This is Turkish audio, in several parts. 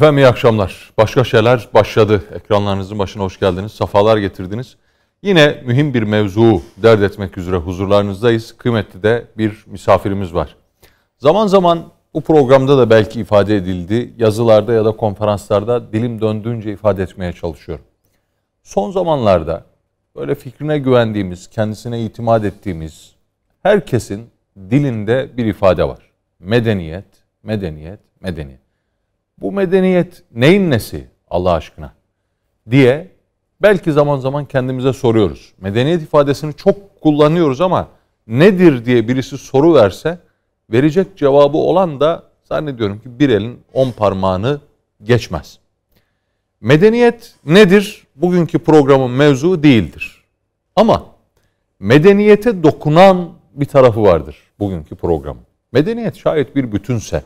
Efendim iyi akşamlar. Başka şeyler başladı. Ekranlarınızın başına hoş geldiniz. Safalar getirdiniz. Yine mühim bir mevzuu dert etmek üzere huzurlarınızdayız. Kıymetli de bir misafirimiz var. Zaman zaman bu programda da belki ifade edildi. Yazılarda ya da konferanslarda dilim döndüğünce ifade etmeye çalışıyorum. Son zamanlarda böyle fikrine güvendiğimiz, kendisine itimat ettiğimiz herkesin dilinde bir ifade var. Medeniyet, medeniyet, medeniyet bu medeniyet neyin nesi Allah aşkına diye belki zaman zaman kendimize soruyoruz. Medeniyet ifadesini çok kullanıyoruz ama nedir diye birisi soru verse verecek cevabı olan da zannediyorum ki bir elin on parmağını geçmez. Medeniyet nedir? Bugünkü programın mevzu değildir. Ama medeniyete dokunan bir tarafı vardır bugünkü programın. Medeniyet şayet bir bütünse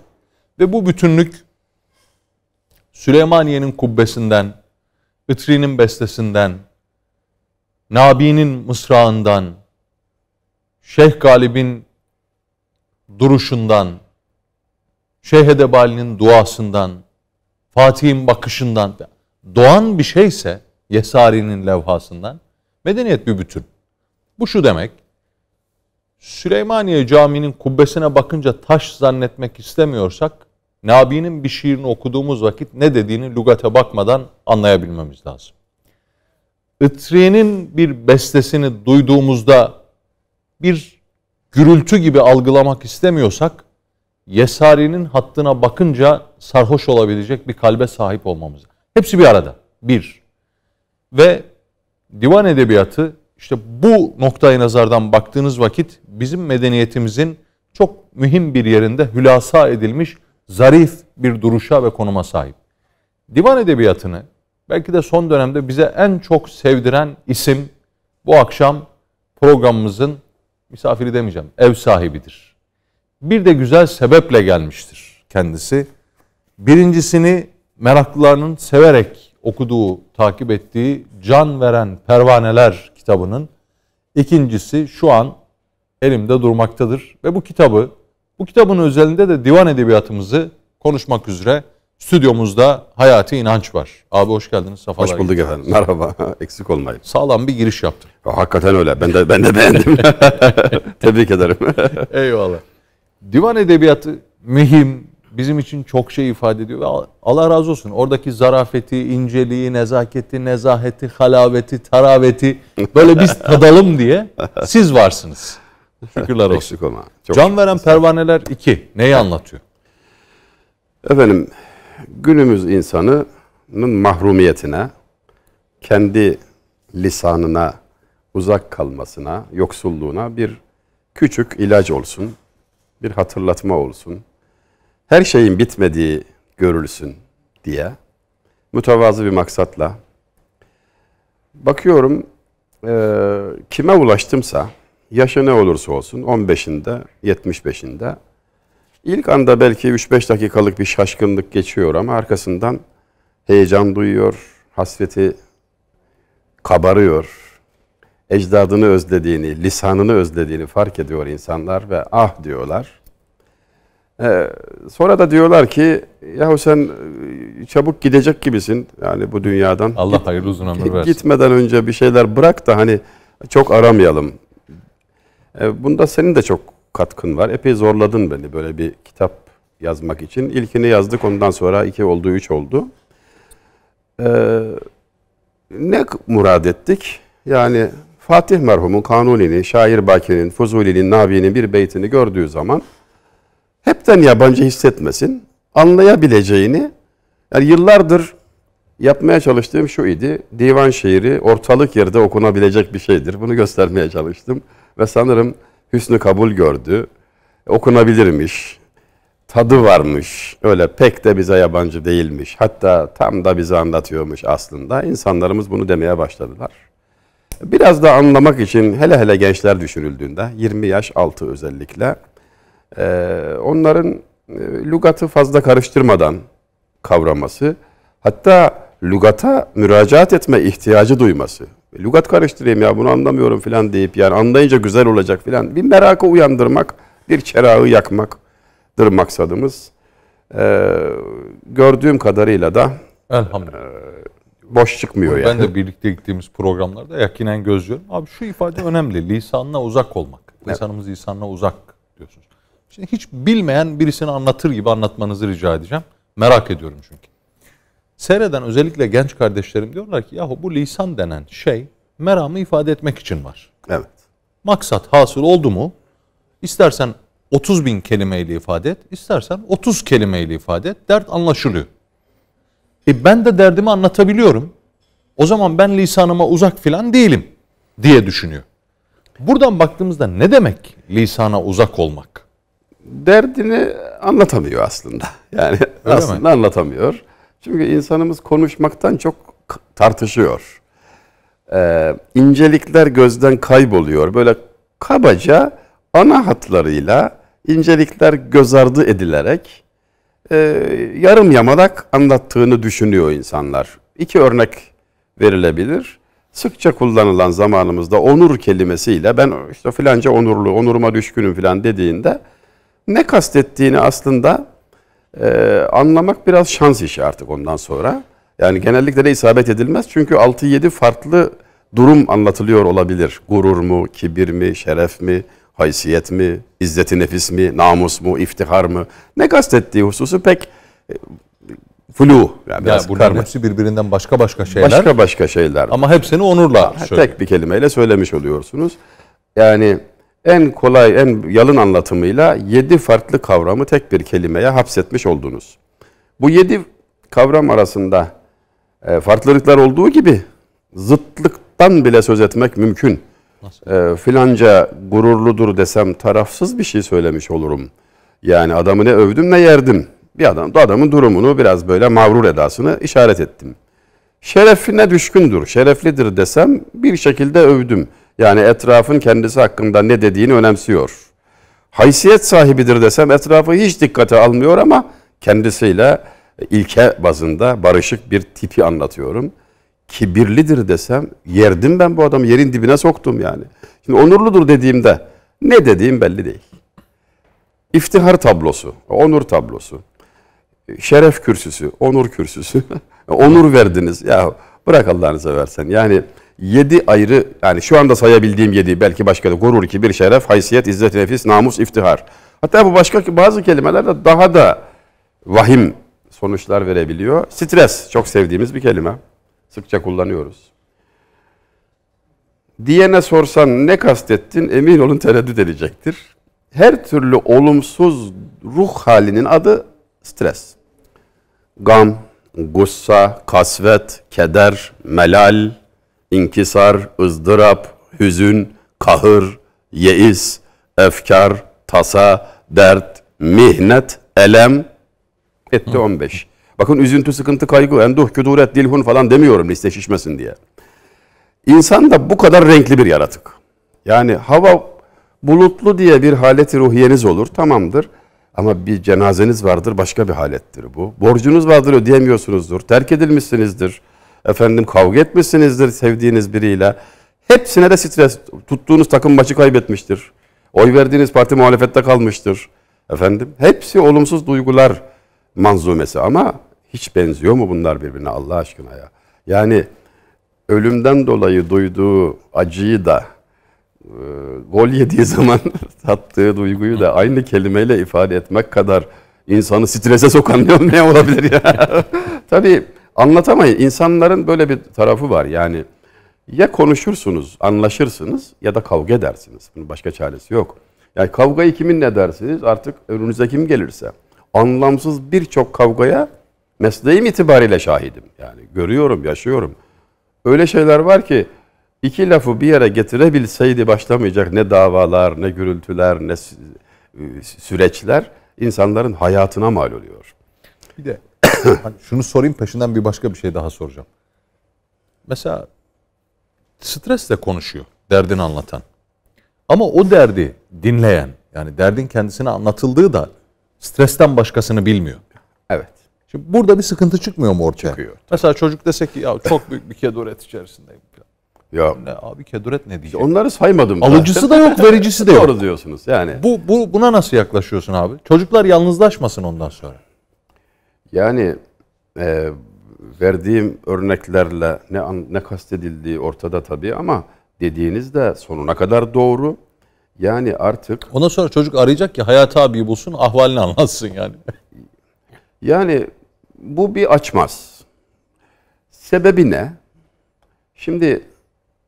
ve bu bütünlük Süleymaniye'nin kubbesinden, Itri'nin bestesinden, Nabi'nin mısrağından, Şeyh Galib'in duruşundan, Şeyh Edebali'nin duasından, Fatih'in bakışından doğan bir şeyse Yesari'nin levhasından medeniyet bir bütün. Bu şu demek, Süleymaniye Camii'nin kubbesine bakınca taş zannetmek istemiyorsak Nabi'nin bir şiirini okuduğumuz vakit ne dediğini lügate bakmadan anlayabilmemiz lazım. Itriye'nin bir bestesini duyduğumuzda bir gürültü gibi algılamak istemiyorsak Yesari'nin hattına bakınca sarhoş olabilecek bir kalbe sahip olmamız. Hepsi bir arada. Bir. Ve divan edebiyatı işte bu noktayı nazardan baktığınız vakit bizim medeniyetimizin çok mühim bir yerinde hülasa edilmiş zarif bir duruşa ve konuma sahip. Divan edebiyatını belki de son dönemde bize en çok sevdiren isim bu akşam programımızın misafiri demeyeceğim, ev sahibidir. Bir de güzel sebeple gelmiştir kendisi. Birincisini meraklılarının severek okuduğu, takip ettiği Can Veren Pervaneler kitabının ikincisi şu an elimde durmaktadır ve bu kitabı bu kitabın özelinde de divan edebiyatımızı konuşmak üzere stüdyomuzda Hayati İnanç var. Abi hoş geldiniz. Safalar hoş bulduk efendim. Merhaba. Eksik olmayın. Sağlam bir giriş yaptın. Ya, hakikaten öyle. Ben de ben de beğendim. Tebrik ederim. Eyvallah. Divan edebiyatı mühim, bizim için çok şey ifade ediyor. Allah razı olsun oradaki zarafeti, inceliği, nezaketi, nezaheti, halaveti, taraveti böyle biz tadalım diye siz varsınız. Şükürler olsun. Eksik olma. Çok Can veren pervaneler 2. Neyi anlatıyor? Efendim günümüz insanının mahrumiyetine, kendi lisanına uzak kalmasına, yoksulluğuna bir küçük ilaç olsun, bir hatırlatma olsun. Her şeyin bitmediği görülsün diye mütevazı bir maksatla bakıyorum e, kime ulaştımsa Yaşı ne olursa olsun 15'inde, 75'inde ilk anda belki 3-5 dakikalık bir şaşkınlık geçiyor ama arkasından heyecan duyuyor, hasreti kabarıyor. Ecdadını özlediğini, lisanını özlediğini fark ediyor insanlar ve ah diyorlar. Ee, sonra da diyorlar ki yahu sen e, çabuk gidecek gibisin yani bu dünyadan. Allah hayırlı uzun ömür versin. Gitmeden önce bir şeyler bırak da hani çok aramayalım e, bunda senin de çok katkın var. Epey zorladın beni böyle bir kitap yazmak için. İlkini yazdık ondan sonra iki oldu, üç oldu. E, ne murad ettik? Yani Fatih merhumun Kanuni'ni, Şair Baki'nin, Fuzuli'nin, nabi'nin bir beytini gördüğü zaman hepten yabancı hissetmesin, anlayabileceğini yani yıllardır yapmaya çalıştığım şu idi. Divan şiiri ortalık yerde okunabilecek bir şeydir. Bunu göstermeye çalıştım. Ve sanırım hüsnü kabul gördü. Okunabilirmiş. Tadı varmış. Öyle pek de bize yabancı değilmiş. Hatta tam da bize anlatıyormuş aslında. İnsanlarımız bunu demeye başladılar. Biraz da anlamak için hele hele gençler düşünüldüğünde 20 yaş altı özellikle e, onların e, lügatı fazla karıştırmadan kavraması hatta lügata müracaat etme ihtiyacı duyması e, Lügat karıştırayım ya bunu anlamıyorum filan deyip yani anlayınca güzel olacak filan. Bir merakı uyandırmak, bir çerağı yakmaktır maksadımız. Ee, gördüğüm kadarıyla da Elhamdülillah. E, boş çıkmıyor ben yani. Ben de birlikte gittiğimiz programlarda yakinen gözlüyorum. Abi şu ifade önemli. Lisanına uzak olmak. Lisanımız evet. lisanına uzak diyorsunuz. Şimdi hiç bilmeyen birisini anlatır gibi anlatmanızı rica edeceğim. Merak ediyorum çünkü seyreden özellikle genç kardeşlerim diyorlar ki yahu bu lisan denen şey meramı ifade etmek için var. Evet. Maksat hasıl oldu mu istersen 30 bin kelimeyle ifade et, istersen 30 kelimeyle ifade et. Dert anlaşılıyor. E ben de derdimi anlatabiliyorum. O zaman ben lisanıma uzak filan değilim diye düşünüyor. Buradan baktığımızda ne demek lisana uzak olmak? Derdini anlatamıyor aslında. Yani Öyle aslında mi? anlatamıyor. Çünkü insanımız konuşmaktan çok tartışıyor. Ee, incelikler gözden kayboluyor. Böyle kabaca ana hatlarıyla incelikler göz ardı edilerek e, yarım yamalak anlattığını düşünüyor insanlar. İki örnek verilebilir. Sıkça kullanılan zamanımızda onur kelimesiyle ben işte filanca onurlu, onuruma düşkünüm filan dediğinde ne kastettiğini aslında ee, anlamak biraz şans işi artık ondan sonra. Yani genellikle de isabet edilmez. Çünkü 6-7 farklı durum anlatılıyor olabilir. Gurur mu, kibir mi, şeref mi, haysiyet mi, izzeti nefis mi, namus mu, iftihar mı? Ne kastettiği hususu pek e, flu. Yani ya bunların karma. hepsi birbirinden başka başka şeyler. Başka başka şeyler. Ama hepsini onurla ha, Tek bir kelimeyle söylemiş oluyorsunuz. Yani en kolay, en yalın anlatımıyla yedi farklı kavramı tek bir kelimeye hapsetmiş oldunuz. Bu yedi kavram arasında e, farklılıklar olduğu gibi zıtlıktan bile söz etmek mümkün. E, filanca gururludur desem tarafsız bir şey söylemiş olurum. Yani adamı ne övdüm ne yerdim. Bir adam bu adamın durumunu biraz böyle mağrur edasını işaret ettim. Şerefine düşkündür, şereflidir desem bir şekilde övdüm. Yani etrafın kendisi hakkında ne dediğini önemsiyor. Haysiyet sahibidir desem etrafı hiç dikkate almıyor ama kendisiyle ilke bazında barışık bir tipi anlatıyorum. Kibirlidir desem yerdim ben bu adamı yerin dibine soktum yani. Şimdi onurludur dediğimde ne dediğim belli değil. İftihar tablosu, onur tablosu, şeref kürsüsü, onur kürsüsü. onur verdiniz ya bırak Allah'ını seversen. Yani 7 ayrı yani şu anda sayabildiğim 7 belki başka da gurur, bir şeref, haysiyet, izzet, nefis, namus, iftihar. Hatta bu başka bazı kelimeler de daha da vahim sonuçlar verebiliyor. Stres çok sevdiğimiz bir kelime. Sıkça kullanıyoruz. Diyene sorsan ne kastettin emin olun tereddüt edecektir. Her türlü olumsuz ruh halinin adı stres. Gam, gussa, kasvet, keder, melal, inkisar, ızdırap, hüzün, kahır, yeis, efkar, tasa, dert, mihnet, elem etti 15. Bakın üzüntü, sıkıntı, kaygı, enduh, küduret, dilhun falan demiyorum liste şişmesin diye. İnsan da bu kadar renkli bir yaratık. Yani hava bulutlu diye bir haleti ruhiyeniz olur tamamdır. Ama bir cenazeniz vardır başka bir halettir bu. Borcunuz vardır ödeyemiyorsunuzdur. Terk edilmişsinizdir efendim kavga etmişsinizdir sevdiğiniz biriyle. Hepsine de stres. Tuttuğunuz takım maçı kaybetmiştir. Oy verdiğiniz parti muhalefette kalmıştır. Efendim hepsi olumsuz duygular manzumesi ama hiç benziyor mu bunlar birbirine Allah aşkına ya? Yani ölümden dolayı duyduğu acıyı da e, gol yediği zaman tattığı duyguyu da aynı kelimeyle ifade etmek kadar insanı strese sokan ne olabilir ya? Tabii anlatamayın. İnsanların böyle bir tarafı var. Yani ya konuşursunuz, anlaşırsınız ya da kavga edersiniz. Bunun başka çaresi yok. Yani kavgayı ne dersiniz artık önünüze kim gelirse. Anlamsız birçok kavgaya mesleğim itibariyle şahidim. Yani görüyorum, yaşıyorum. Öyle şeyler var ki iki lafı bir yere getirebilseydi başlamayacak ne davalar, ne gürültüler, ne e, süreçler insanların hayatına mal oluyor. Bir de hani şunu sorayım peşinden bir başka bir şey daha soracağım. Mesela stresle konuşuyor derdini anlatan. Ama o derdi dinleyen yani derdin kendisine anlatıldığı da stresten başkasını bilmiyor. Evet. Şimdi burada bir sıkıntı çıkmıyor mu ortaya? Çıkıyor. Mesela çocuk desek ki ya çok büyük bir keduret içerisindeyim. Ya ne abi keduret ne diyecek? Onları saymadım. Alıcısı da yok, vericisi de yok. Doğru diyorsunuz yani. Bu, bu buna nasıl yaklaşıyorsun abi? Çocuklar yalnızlaşmasın ondan sonra. Yani e, verdiğim örneklerle ne ne kastedildiği ortada tabii ama dediğiniz de sonuna kadar doğru. Yani artık... Ondan sonra çocuk arayacak ki Hayat abi bulsun, ahvalini anlatsın yani. yani bu bir açmaz. Sebebi ne? Şimdi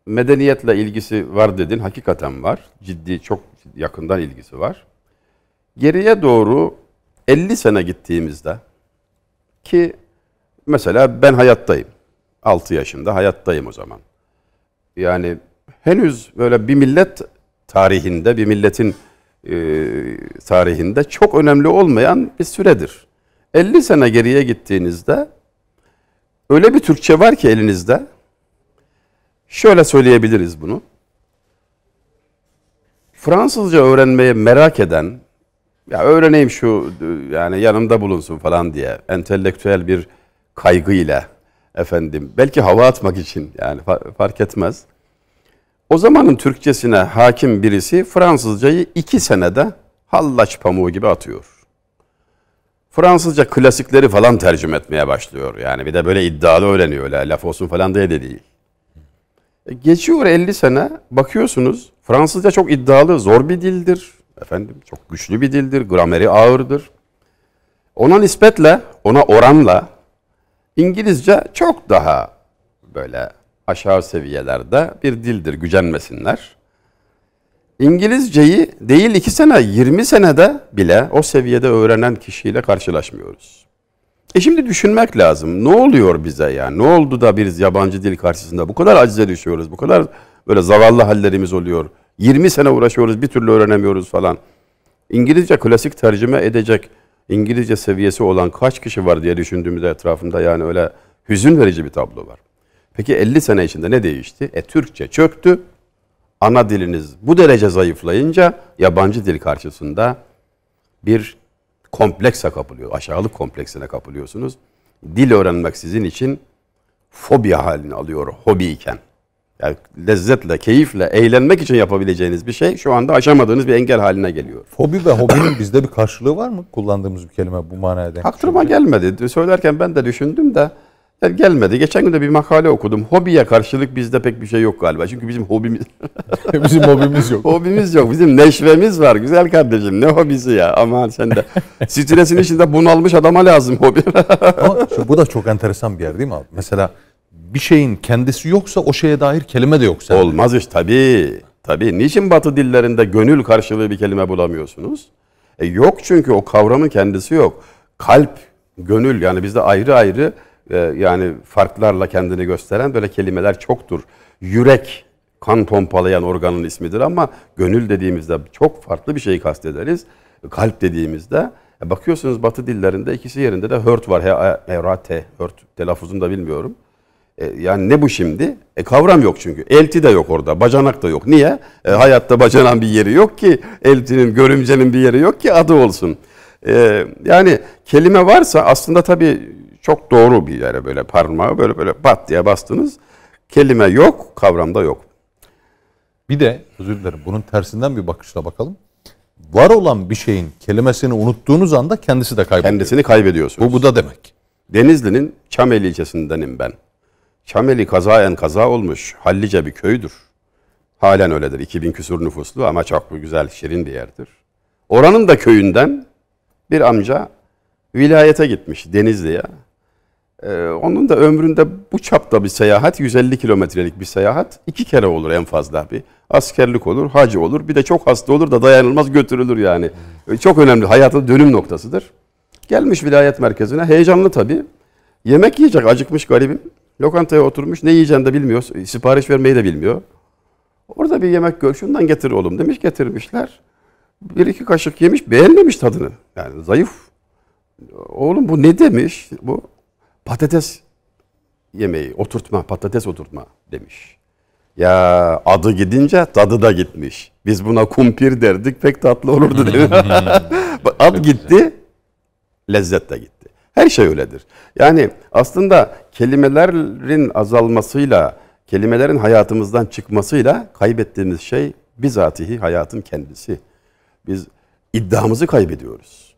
medeniyetle ilgisi var dedin. Hakikaten var. Ciddi, çok yakından ilgisi var. Geriye doğru 50 sene gittiğimizde ki mesela ben hayattayım. 6 yaşında hayattayım o zaman. Yani henüz böyle bir millet tarihinde, bir milletin e, tarihinde çok önemli olmayan bir süredir. 50 sene geriye gittiğinizde öyle bir Türkçe var ki elinizde. Şöyle söyleyebiliriz bunu. Fransızca öğrenmeye merak eden, ya öğreneyim şu yani yanımda bulunsun falan diye entelektüel bir kaygıyla efendim belki hava atmak için yani fark etmez. O zamanın Türkçesine hakim birisi Fransızcayı iki senede hallaç pamuğu gibi atıyor. Fransızca klasikleri falan tercüme etmeye başlıyor. Yani bir de böyle iddialı öğreniyor laf olsun falan diye de değil. E, geçiyor 50 sene bakıyorsunuz Fransızca çok iddialı zor bir dildir. Efendim çok güçlü bir dildir, grameri ağırdır. Ona nispetle, ona oranla İngilizce çok daha böyle aşağı seviyelerde bir dildir, gücenmesinler. İngilizceyi değil iki sene, 20 senede bile o seviyede öğrenen kişiyle karşılaşmıyoruz. E şimdi düşünmek lazım. Ne oluyor bize ya? Ne oldu da bir yabancı dil karşısında bu kadar acize düşüyoruz? Bu kadar böyle zavallı hallerimiz oluyor 20 sene uğraşıyoruz bir türlü öğrenemiyoruz falan. İngilizce klasik tercüme edecek İngilizce seviyesi olan kaç kişi var diye düşündüğümüzde etrafında yani öyle hüzün verici bir tablo var. Peki 50 sene içinde ne değişti? E Türkçe çöktü. Ana diliniz bu derece zayıflayınca yabancı dil karşısında bir komplekse kapılıyor. Aşağılık kompleksine kapılıyorsunuz. Dil öğrenmek sizin için fobi halini alıyor hobi iken yani lezzetle, keyifle, eğlenmek için yapabileceğiniz bir şey şu anda aşamadığınız bir engel haline geliyor. Hobi ve hobinin bizde bir karşılığı var mı? Kullandığımız bir kelime bu manaya denk. Aklıma gelmedi. Söylerken ben de düşündüm de yani gelmedi. Geçen gün de bir makale okudum. Hobiye karşılık bizde pek bir şey yok galiba. Çünkü bizim hobimiz... bizim hobimiz yok. hobimiz yok. Bizim neşvemiz var. Güzel kardeşim ne hobisi ya. Aman sen de. Stresin içinde bunalmış adama lazım hobi. Ama şu, bu da çok enteresan bir yer değil mi abi? Mesela bir şeyin kendisi yoksa o şeye dair kelime de yok. Sende. Olmaz iş tabii. Tabii. Niçin batı dillerinde gönül karşılığı bir kelime bulamıyorsunuz? E yok çünkü o kavramın kendisi yok. Kalp, gönül yani bizde ayrı ayrı e, yani farklarla kendini gösteren böyle kelimeler çoktur. Yürek kan pompalayan organın ismidir ama gönül dediğimizde çok farklı bir şeyi kastederiz. Kalp dediğimizde e, bakıyorsunuz batı dillerinde ikisi yerinde de hört var. h r t hört telaffuzunu da bilmiyorum. E, yani ne bu şimdi? E, kavram yok çünkü. Elti de yok orada. Bacanak da yok. Niye? E, hayatta bacanan bir yeri yok ki. Eltinin, görümcenin bir yeri yok ki adı olsun. E, yani kelime varsa aslında tabii çok doğru bir yere böyle parmağı böyle böyle pat diye bastınız. Kelime yok, kavram da yok. Bir de özür dilerim bunun tersinden bir bakışla bakalım. Var olan bir şeyin kelimesini unuttuğunuz anda kendisi de kaybediyor. Kendisini kaybediyorsunuz. Bu bu da demek. Denizli'nin Çameli ilçesindenim ben. Çameli kazayen kaza olmuş. Hallice bir köydür. Halen öyledir. 2000 küsur nüfuslu ama çok güzel, şirin bir yerdir. Oranın da köyünden bir amca vilayete gitmiş Denizli'ye. Ee, onun da ömründe bu çapta bir seyahat, 150 kilometrelik bir seyahat iki kere olur en fazla bir. Askerlik olur, hacı olur. Bir de çok hasta olur da dayanılmaz götürülür yani. Ee, çok önemli, hayatın dönüm noktasıdır. Gelmiş vilayet merkezine, heyecanlı tabii. Yemek yiyecek, acıkmış garibim. Lokantaya oturmuş ne yiyeceğini de bilmiyor. Sipariş vermeyi de bilmiyor. Orada bir yemek gör. Şundan getir oğlum demiş getirmişler. Bir iki kaşık yemiş beğenmemiş tadını. Yani zayıf. Oğlum bu ne demiş? Bu patates yemeği, oturtma, patates oturtma demiş. Ya adı gidince tadı da gitmiş. Biz buna kumpir derdik pek tatlı olurdu değil mi? Ad gitti, lezzet de gitti. Her şey öyledir. Yani aslında kelimelerin azalmasıyla, kelimelerin hayatımızdan çıkmasıyla kaybettiğimiz şey bizatihi hayatın kendisi. Biz iddiamızı kaybediyoruz.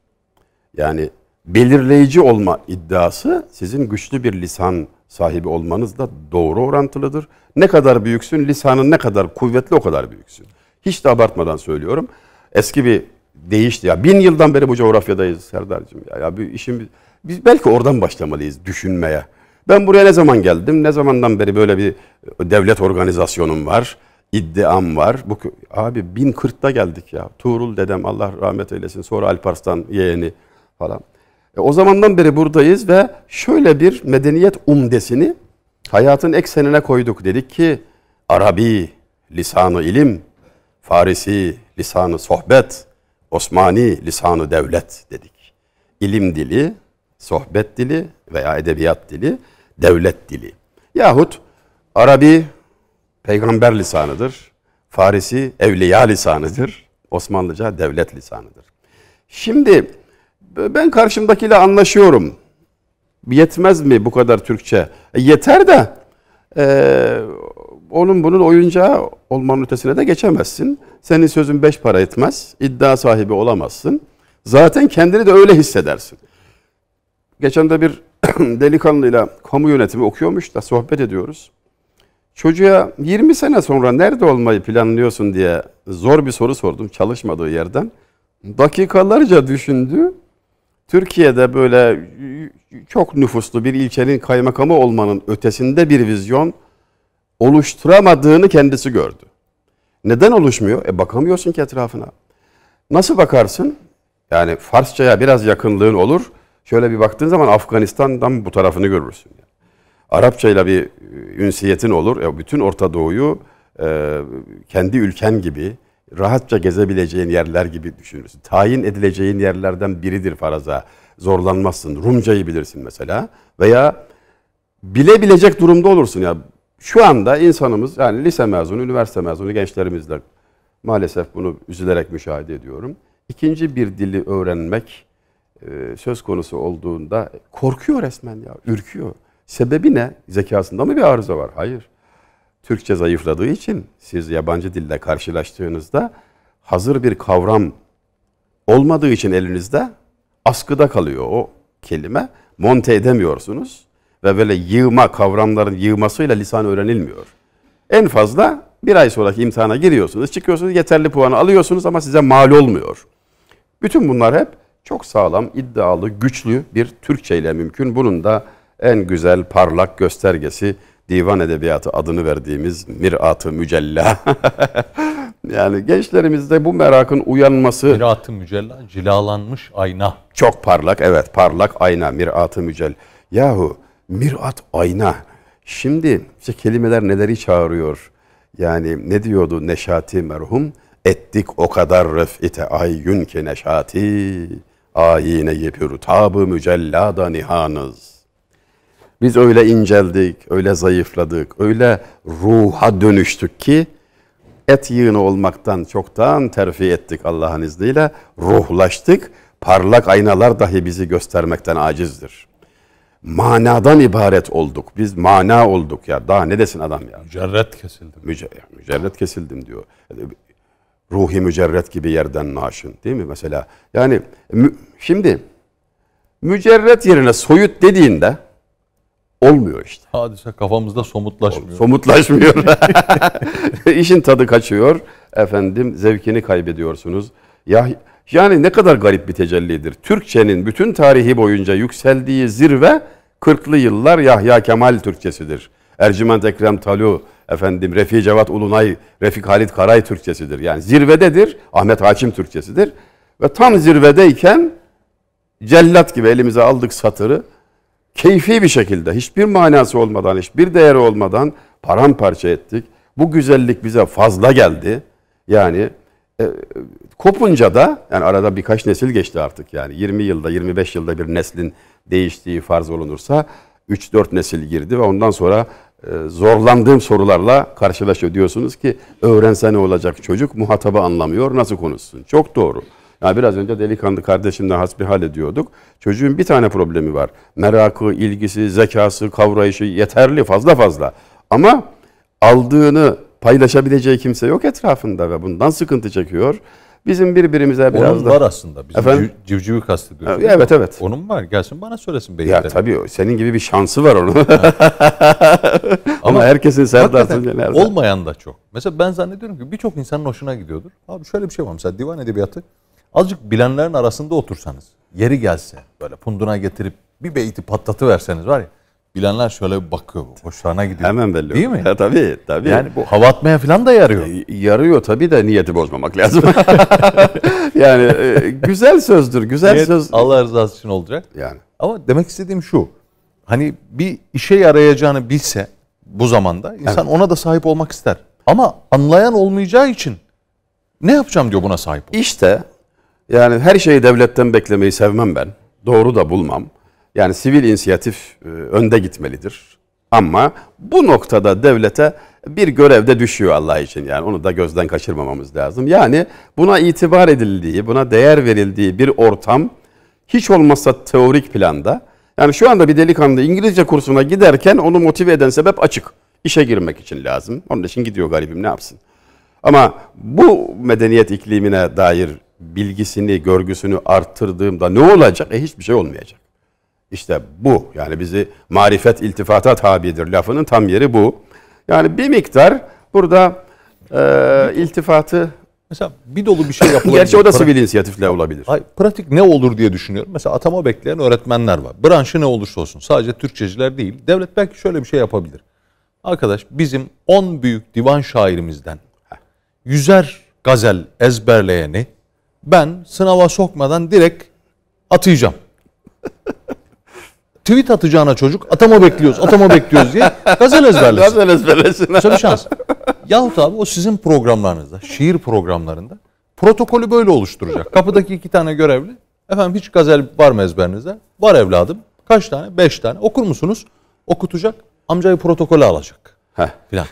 Yani belirleyici olma iddiası sizin güçlü bir lisan sahibi olmanızla doğru orantılıdır. Ne kadar büyüksün, lisanın ne kadar kuvvetli o kadar büyüksün. Hiç de abartmadan söylüyorum. Eski bir değişti ya. Bin yıldan beri bu coğrafyadayız Serdar'cığım. Ya, ya bir işim biz belki oradan başlamalıyız düşünmeye. Ben buraya ne zaman geldim? Ne zamandan beri böyle bir devlet organizasyonum var? iddiam var. Bu abi 1040'ta geldik ya. Tuğrul dedem Allah rahmet eylesin. Sonra Alparslan yeğeni falan. E, o zamandan beri buradayız ve şöyle bir medeniyet umdesini hayatın eksenine koyduk. Dedik ki Arabi lisanı ilim, Farisi lisanı sohbet, Osmani lisanı devlet dedik. İlim dili, sohbet dili veya edebiyat dili, devlet dili. Yahut Arabi peygamber lisanıdır. Farisi evliya lisanıdır. Osmanlıca devlet lisanıdır. Şimdi ben karşımdakiyle anlaşıyorum. Yetmez mi bu kadar Türkçe? E, yeter de e, onun bunun oyuncağı olmanın ötesine de geçemezsin. Senin sözün beş para etmez. iddia sahibi olamazsın. Zaten kendini de öyle hissedersin. Geçen de bir delikanlıyla kamu yönetimi okuyormuş da sohbet ediyoruz. Çocuğa 20 sene sonra nerede olmayı planlıyorsun diye zor bir soru sordum çalışmadığı yerden. Dakikalarca düşündü. Türkiye'de böyle çok nüfuslu bir ilçenin kaymakamı olmanın ötesinde bir vizyon oluşturamadığını kendisi gördü. Neden oluşmuyor? E bakamıyorsun ki etrafına. Nasıl bakarsın? Yani Farsçaya biraz yakınlığın olur. Şöyle bir baktığın zaman Afganistan'dan bu tarafını görürsün. Yani. Arapçayla bir e, ünsiyetin olur. Ya e, bütün Orta Doğu'yu e, kendi ülken gibi rahatça gezebileceğin yerler gibi düşünürsün. Tayin edileceğin yerlerden biridir faraza. Zorlanmazsın. Rumcayı bilirsin mesela. Veya bilebilecek durumda olursun ya. Şu anda insanımız yani lise mezunu, üniversite mezunu gençlerimizle maalesef bunu üzülerek müşahede ediyorum. İkinci bir dili öğrenmek e, söz konusu olduğunda korkuyor resmen ya, ürküyor. Sebebi ne? Zekasında mı bir arıza var? Hayır. Türkçe zayıfladığı için siz yabancı dille karşılaştığınızda hazır bir kavram olmadığı için elinizde askıda kalıyor o kelime. Monte edemiyorsunuz ve böyle yığma kavramların yığmasıyla lisan öğrenilmiyor. En fazla bir ay sonraki imtihana giriyorsunuz, çıkıyorsunuz, yeterli puanı alıyorsunuz ama size mal olmuyor. Bütün bunlar hep çok sağlam, iddialı, güçlü bir Türkçe ile mümkün. Bunun da en güzel parlak göstergesi divan edebiyatı adını verdiğimiz Mirat-ı Mücella. yani gençlerimizde bu merakın uyanması... Mirat-ı Mücella cilalanmış ayna. Çok parlak evet parlak ayna Mirat-ı Mücella. Yahu Mirat ayna. Şimdi işte kelimeler neleri çağırıyor? Yani ne diyordu Neşati merhum? Ettik o kadar ref'ite ayyün ki neşati ayine-i pür tab-ı nihanız. Biz öyle inceldik, öyle zayıfladık, öyle ruha dönüştük ki et yığını olmaktan çoktan terfi ettik Allah'ın izniyle. Ruhlaştık, parlak aynalar dahi bizi göstermekten acizdir. Manadan ibaret olduk. Biz mana olduk ya. Daha ne desin adam ya? Mücerret kesildim. Müce mücerret kesildim diyor ruhi mücerret gibi yerden naşın değil mi mesela? Yani mü, şimdi mücerret yerine soyut dediğinde olmuyor işte. Hadise kafamızda somutlaşmıyor. Somutlaşmıyor. İşin tadı kaçıyor. Efendim zevkini kaybediyorsunuz. Ya yani ne kadar garip bir tecellidir. Türkçenin bütün tarihi boyunca yükseldiği zirve 40'lı yıllar Yahya Kemal Türkçesidir. Ercüment Ekrem Talu efendim Refi Cevat Ulunay, Refik Halit Karay Türkçesidir. Yani zirvededir, Ahmet Hakim Türkçesidir. Ve tam zirvedeyken cellat gibi elimize aldık satırı. Keyfi bir şekilde, hiçbir manası olmadan, hiçbir değeri olmadan paramparça ettik. Bu güzellik bize fazla geldi. Yani e, kopunca da, yani arada birkaç nesil geçti artık yani 20 yılda, 25 yılda bir neslin değiştiği farz olunursa 3-4 nesil girdi ve ondan sonra ee, zorlandığım sorularla karşılaşıyor. Diyorsunuz ki öğrense ne olacak çocuk muhatabı anlamıyor nasıl konuşsun? Çok doğru. Ya biraz önce delikanlı kardeşimle hasbihal ediyorduk. Çocuğun bir tane problemi var. Merakı, ilgisi, zekası, kavrayışı yeterli fazla fazla. Ama aldığını paylaşabileceği kimse yok etrafında ve bundan sıkıntı çekiyor. Bizim birbirimize Onun biraz Onun da... var aslında. Bizim Efendim? civcivi kastediyoruz. Evet evet. Onun var. Gelsin bana söylesin beyler. Ya tabii senin gibi bir şansı var onun. Ama herkesin Serdar Tuncener'de. Olmayan da çok. Mesela ben zannediyorum ki birçok insanın hoşuna gidiyordur. Abi şöyle bir şey var mesela divan edebiyatı azıcık bilenlerin arasında otursanız yeri gelse böyle punduna getirip bir beyti verseniz var ya bilenler şöyle bir bakıyor. Hoşlarına gidiyor. Hemen belli. Değil mi? Ha, tabii tabii. Yani bu hava atmaya falan da yarıyor. E, yarıyor tabii de niyeti bozmamak lazım. yani e, güzel sözdür. Güzel Niyet, söz. Allah rızası için olacak. Yani. Ama demek istediğim şu. Hani bir işe yarayacağını bilse bu zamanda insan evet. ona da sahip olmak ister. Ama anlayan olmayacağı için ne yapacağım diyor buna sahip. Olur. İşte yani her şeyi devletten beklemeyi sevmem ben. Doğru da bulmam. Yani sivil inisiyatif e, önde gitmelidir. Ama bu noktada devlete bir görev de düşüyor Allah için. Yani onu da gözden kaçırmamamız lazım. Yani buna itibar edildiği, buna değer verildiği bir ortam hiç olmazsa teorik planda. Yani şu anda bir delikanlı İngilizce kursuna giderken onu motive eden sebep açık. İşe girmek için lazım. Onun için gidiyor garibim ne yapsın. Ama bu medeniyet iklimine dair bilgisini, görgüsünü arttırdığımda ne olacak? E hiçbir şey olmayacak. İşte bu. Yani bizi marifet iltifata tabidir lafının tam yeri bu. Yani bir miktar burada e, iltifatı Mesela bir dolu bir şey yapılabilir. Gerçi o da sivil inisiyatifle olabilir. Hayır, pratik ne olur diye düşünüyorum. Mesela atama bekleyen öğretmenler var. Branşı ne olursa olsun. Sadece Türkçeciler değil. Devlet belki şöyle bir şey yapabilir. Arkadaş bizim 10 büyük divan şairimizden yüzer gazel ezberleyeni ben sınava sokmadan direkt atayacağım tweet atacağına çocuk atama bekliyoruz, atama bekliyoruz diye gazel ezberlesin. gazel ezberlesin. Mesela bir şans. Yahut abi o sizin programlarınızda, şiir programlarında protokolü böyle oluşturacak. Kapıdaki iki tane görevli. Efendim hiç gazel var mı ezberinizde? Var evladım. Kaç tane? Beş tane. Okur musunuz? Okutacak. Amcayı protokole alacak. Heh. Falan.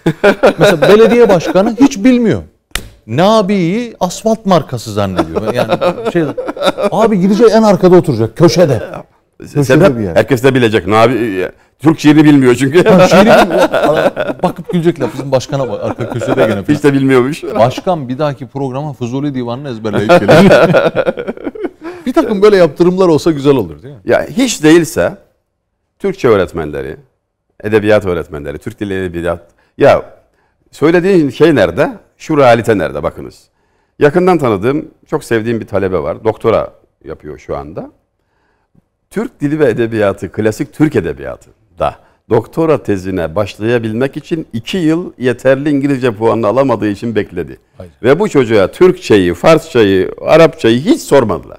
Mesela belediye başkanı hiç bilmiyor. Nabi'yi asfalt markası zannediyor. Yani şey, abi gidecek en arkada oturacak köşede. Sebep yani. herkes de bilecek. Nabi, Türk şiirini bilmiyor çünkü. şiiri Bakıp gülecekler. Bizim başkana bak. Arka köşede gene. Hiç de bilmiyormuş. Başkan bir dahaki programa Fuzuli Divanı'nı ezberleyip bir takım böyle yaptırımlar olsa güzel olur değil mi? Ya hiç değilse Türkçe öğretmenleri, edebiyat öğretmenleri, Türk dili edebiyat. Ya söylediğin şey nerede? Şu realite nerede? Bakınız. Yakından tanıdığım, çok sevdiğim bir talebe var. Doktora yapıyor şu anda. Türk Dili ve Edebiyatı, klasik Türk Edebiyatı da doktora tezine başlayabilmek için iki yıl yeterli İngilizce puanını alamadığı için bekledi. Hayır. Ve bu çocuğa Türkçeyi, Farsçayı, Arapçayı hiç sormadılar.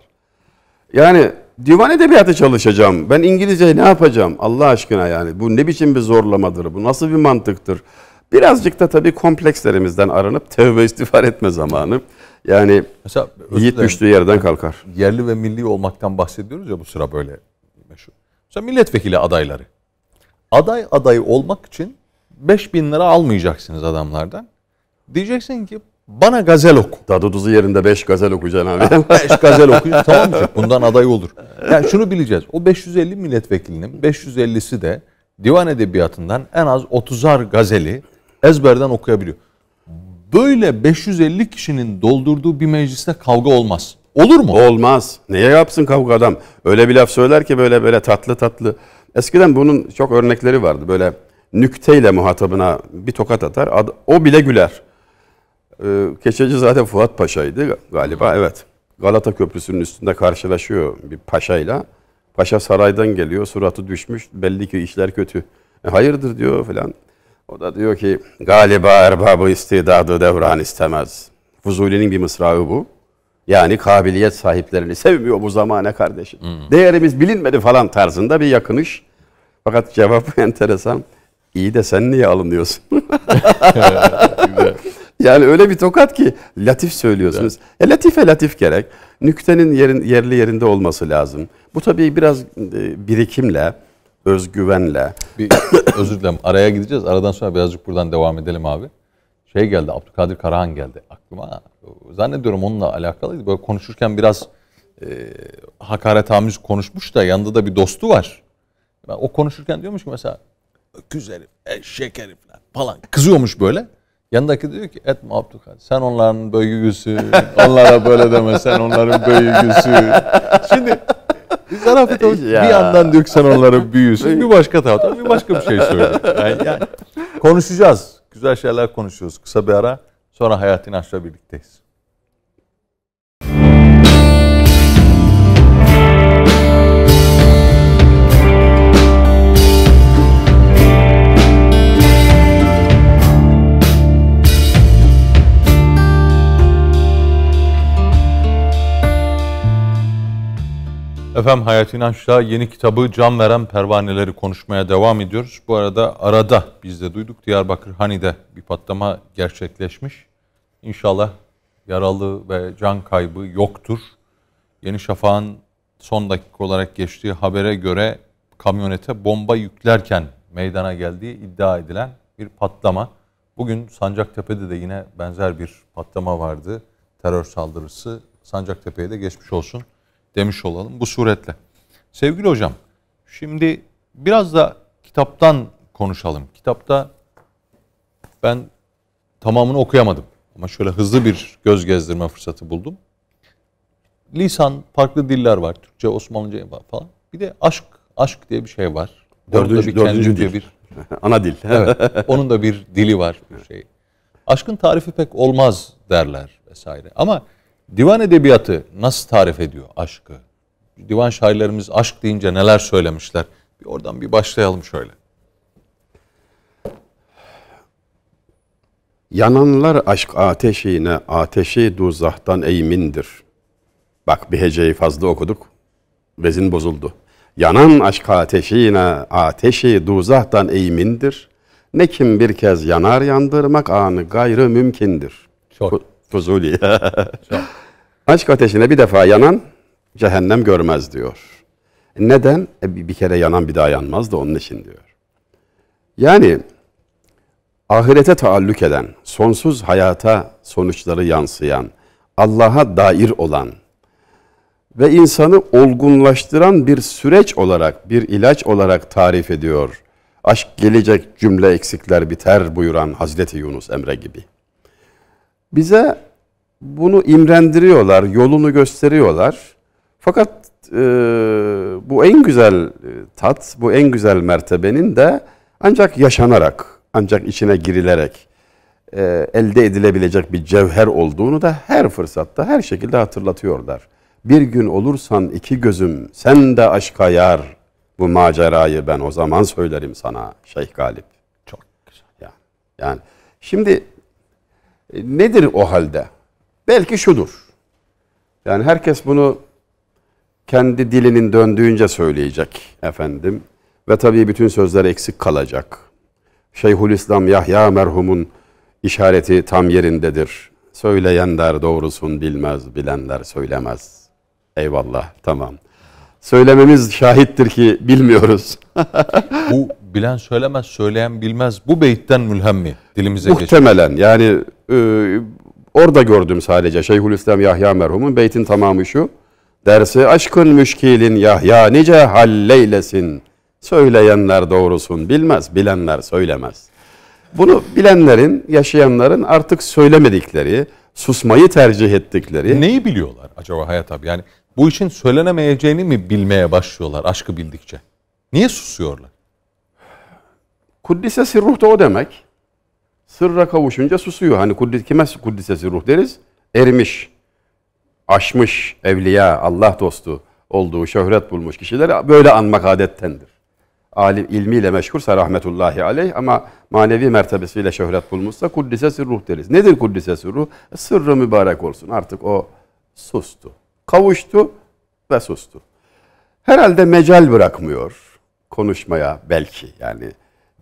Yani divan edebiyatı çalışacağım. Ben İngilizceyi ne yapacağım? Allah aşkına yani bu ne biçim bir zorlamadır? Bu nasıl bir mantıktır? Birazcık da tabii komplekslerimizden aranıp tevbe istiğfar etme zamanı. Yani Mesela, yiğit düştüğü yerden kalkar. Yerli ve milli olmaktan bahsediyoruz ya bu sıra böyle meşhur. Mesela milletvekili adayları. Aday adayı olmak için 5000 lira almayacaksınız adamlardan. Diyeceksin ki bana gazel oku. Tadı tuzu yerinde 5 gazel okuyacaksın abi. 5 gazel okuyacaksın tamam mı? Bundan aday olur. Yani şunu bileceğiz. O 550 milletvekilinin 550'si de divan edebiyatından en az 30'ar gazeli ezberden okuyabiliyor böyle 550 kişinin doldurduğu bir mecliste kavga olmaz. Olur mu? Olmaz. Neye yapsın kavga adam? Öyle bir laf söyler ki böyle böyle tatlı tatlı. Eskiden bunun çok örnekleri vardı. Böyle nükteyle muhatabına bir tokat atar. o bile güler. Ee, zaten Fuat Paşa'ydı galiba. Evet. Galata Köprüsü'nün üstünde karşılaşıyor bir paşayla. Paşa saraydan geliyor. Suratı düşmüş. Belli ki işler kötü. E, hayırdır diyor falan. O da diyor ki galiba erbabı istidadı devran istemez. Fuzuli'nin bir mısrağı bu. Yani kabiliyet sahiplerini sevmiyor bu zamane kardeşim. Hmm. Değerimiz bilinmedi falan tarzında bir yakınış. Fakat cevap enteresan. İyi de sen niye alınıyorsun? yani öyle bir tokat ki latif söylüyorsunuz. Evet. E, latife latif gerek. Nüktenin yerin, yerli yerinde olması lazım. Bu tabii biraz e, birikimle, özgüvenle. Bir, özür dilerim araya gideceğiz. Aradan sonra birazcık buradan devam edelim abi. Şey geldi Abdülkadir Karahan geldi aklıma. Zannediyorum onunla alakalıydı. Böyle konuşurken biraz e, hakaret amiz konuşmuş da yanında da bir dostu var. Ben, o konuşurken diyormuş ki mesela öküz herif, eşek herifler falan kızıyormuş böyle. Yanındaki diyor ki etme Abdülkadir sen onların böygüsü, onlara böyle deme sen onların böygüsü. Şimdi Zarafet o ya. bir yandan döksen onları büyüsün bir başka taraftan bir başka bir şey söyle. Yani, yani konuşacağız. Güzel şeyler konuşuyoruz. Kısa bir ara sonra hayatın aşağı birlikteyiz. Efendim Hayat İnanç'la yeni kitabı Can Veren Pervaneleri konuşmaya devam ediyoruz. Bu arada arada biz de duyduk Diyarbakır Hani'de bir patlama gerçekleşmiş. İnşallah yaralı ve can kaybı yoktur. Yeni Şafak'ın son dakika olarak geçtiği habere göre kamyonete bomba yüklerken meydana geldiği iddia edilen bir patlama. Bugün Sancaktepe'de de yine benzer bir patlama vardı. Terör saldırısı. Sancaktepe'ye de geçmiş olsun demiş olalım bu suretle. Sevgili hocam şimdi biraz da kitaptan konuşalım. Kitapta ben tamamını okuyamadım ama şöyle hızlı bir göz gezdirme fırsatı buldum. Lisan, farklı diller var. Türkçe, Osmanlıca falan. Bir de aşk, aşk diye bir şey var. Dördüncü, bir dördüncü dil. Bir, Ana dil. evet. Onun da bir dili var. Bir şey. Aşkın tarifi pek olmaz derler vesaire. Ama Divan edebiyatı nasıl tarif ediyor aşkı? Divan şairlerimiz aşk deyince neler söylemişler? Bir oradan bir başlayalım şöyle. Yananlar aşk ateşine, ateşi duzahtan eymindir. Bak bir heceyi fazla okuduk, vezin bozuldu. Yanan aşk ateşine, ateşi duzahtan eymindir. Ne kim bir kez yanar yandırmak anı gayrı mümkündür. Çok. Fuzuli. Çok. Aşk ateşine bir defa yanan cehennem görmez diyor. Neden? E bir kere yanan bir daha yanmaz da onun için diyor. Yani ahirete taalluk eden, sonsuz hayata sonuçları yansıyan, Allah'a dair olan ve insanı olgunlaştıran bir süreç olarak, bir ilaç olarak tarif ediyor. Aşk gelecek cümle eksikler biter buyuran Hazreti Yunus Emre gibi. Bize bunu imrendiriyorlar, yolunu gösteriyorlar. Fakat e, bu en güzel e, tat, bu en güzel mertebenin de ancak yaşanarak, ancak içine girilerek e, elde edilebilecek bir cevher olduğunu da her fırsatta, her şekilde hatırlatıyorlar. Bir gün olursan iki gözüm, sen de aşka yar. Bu macerayı ben o zaman söylerim sana Şeyh Galip. Çok güzel. Yani, yani şimdi e, nedir o halde? belki şudur. Yani herkes bunu kendi dilinin döndüğünce söyleyecek efendim. Ve tabii bütün sözler eksik kalacak. Şeyhülislam Yahya merhumun işareti tam yerindedir. der doğrusun bilmez, bilenler söylemez. Eyvallah, tamam. Söylememiz şahittir ki bilmiyoruz. Bu bilen söylemez, söyleyen bilmez. Bu beyitten mülhem mi dilimize Muhtemelen geçmiş? yani e, Orada gördüm sadece Şeyhülislam Yahya merhumun beytin tamamı şu. Dersi aşkın müşkilin Yahya nice halleylesin. Söyleyenler doğrusun bilmez, bilenler söylemez. Bunu bilenlerin, yaşayanların artık söylemedikleri, susmayı tercih ettikleri... Neyi biliyorlar acaba Hayat abi? Yani bu işin söylenemeyeceğini mi bilmeye başlıyorlar aşkı bildikçe? Niye susuyorlar? Kuddise sirruh da o demek. Sırra kavuşunca susuyor. Hani kuddis, kime kuddisesi ruh deriz? ermiş, aşmış evliya, Allah dostu olduğu şöhret bulmuş kişileri böyle anmak adettendir. Alim, ilmiyle meşgulsa rahmetullahi aleyh ama manevi mertebesiyle şöhret bulmuşsa kuddisesi ruh deriz. Nedir kuddisesi ruh? E, sırrı mübarek olsun. Artık o sustu. Kavuştu ve sustu. Herhalde mecal bırakmıyor konuşmaya belki yani.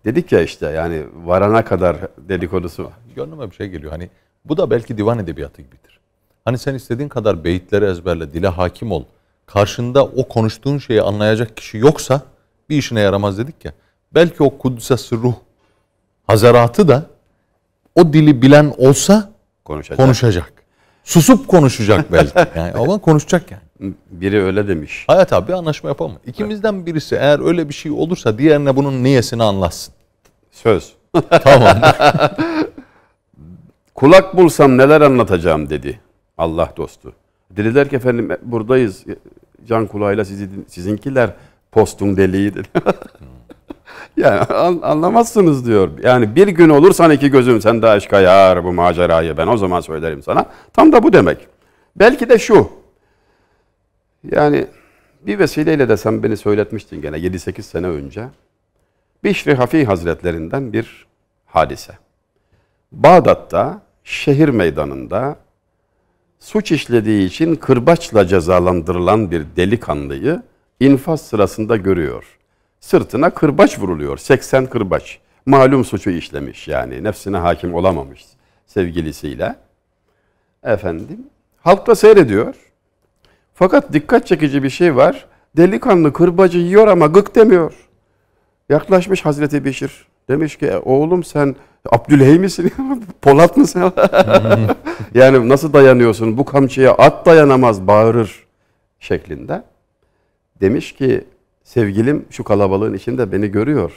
Dedik ya işte yani varana kadar dedikodusu var. Gönlüme bir şey geliyor. Hani bu da belki divan edebiyatı gibidir. Hani sen istediğin kadar beyitleri ezberle, dile hakim ol. Karşında o konuştuğun şeyi anlayacak kişi yoksa bir işine yaramaz dedik ya. Belki o Kudüs'e sırruh hazaratı da o dili bilen olsa konuşacak. konuşacak. Susup konuşacak belki. Yani ama konuşacak yani. Biri öyle demiş. Hayat abi anlaşma yapalım. İkimizden birisi eğer öyle bir şey olursa diğerine bunun niyesini anlatsın. Söz. tamam. Kulak bulsam neler anlatacağım dedi Allah dostu. Dediler ki efendim buradayız. Can kulağıyla sizi, sizinkiler postun deliği dedi. yani anlamazsınız diyor. Yani bir gün olursan iki gözüm sen de aşka yar bu macerayı ben o zaman söylerim sana. Tam da bu demek. Belki de şu. Yani bir vesileyle de sen beni söyletmiştin gene 7-8 sene önce. Bişri Hafi Hazretlerinden bir hadise. Bağdat'ta şehir meydanında suç işlediği için kırbaçla cezalandırılan bir delikanlıyı infaz sırasında görüyor. Sırtına kırbaç vuruluyor. 80 kırbaç. Malum suçu işlemiş yani. Nefsine hakim olamamış sevgilisiyle. Efendim halk da seyrediyor. Fakat dikkat çekici bir şey var. Delikanlı kırbacı yiyor ama gık demiyor. Yaklaşmış Hazreti Beşir. Demiş ki e, oğlum sen Abdülhey misin? Polat mısın? yani nasıl dayanıyorsun? Bu kamçıya at dayanamaz bağırır şeklinde. Demiş ki sevgilim şu kalabalığın içinde beni görüyor.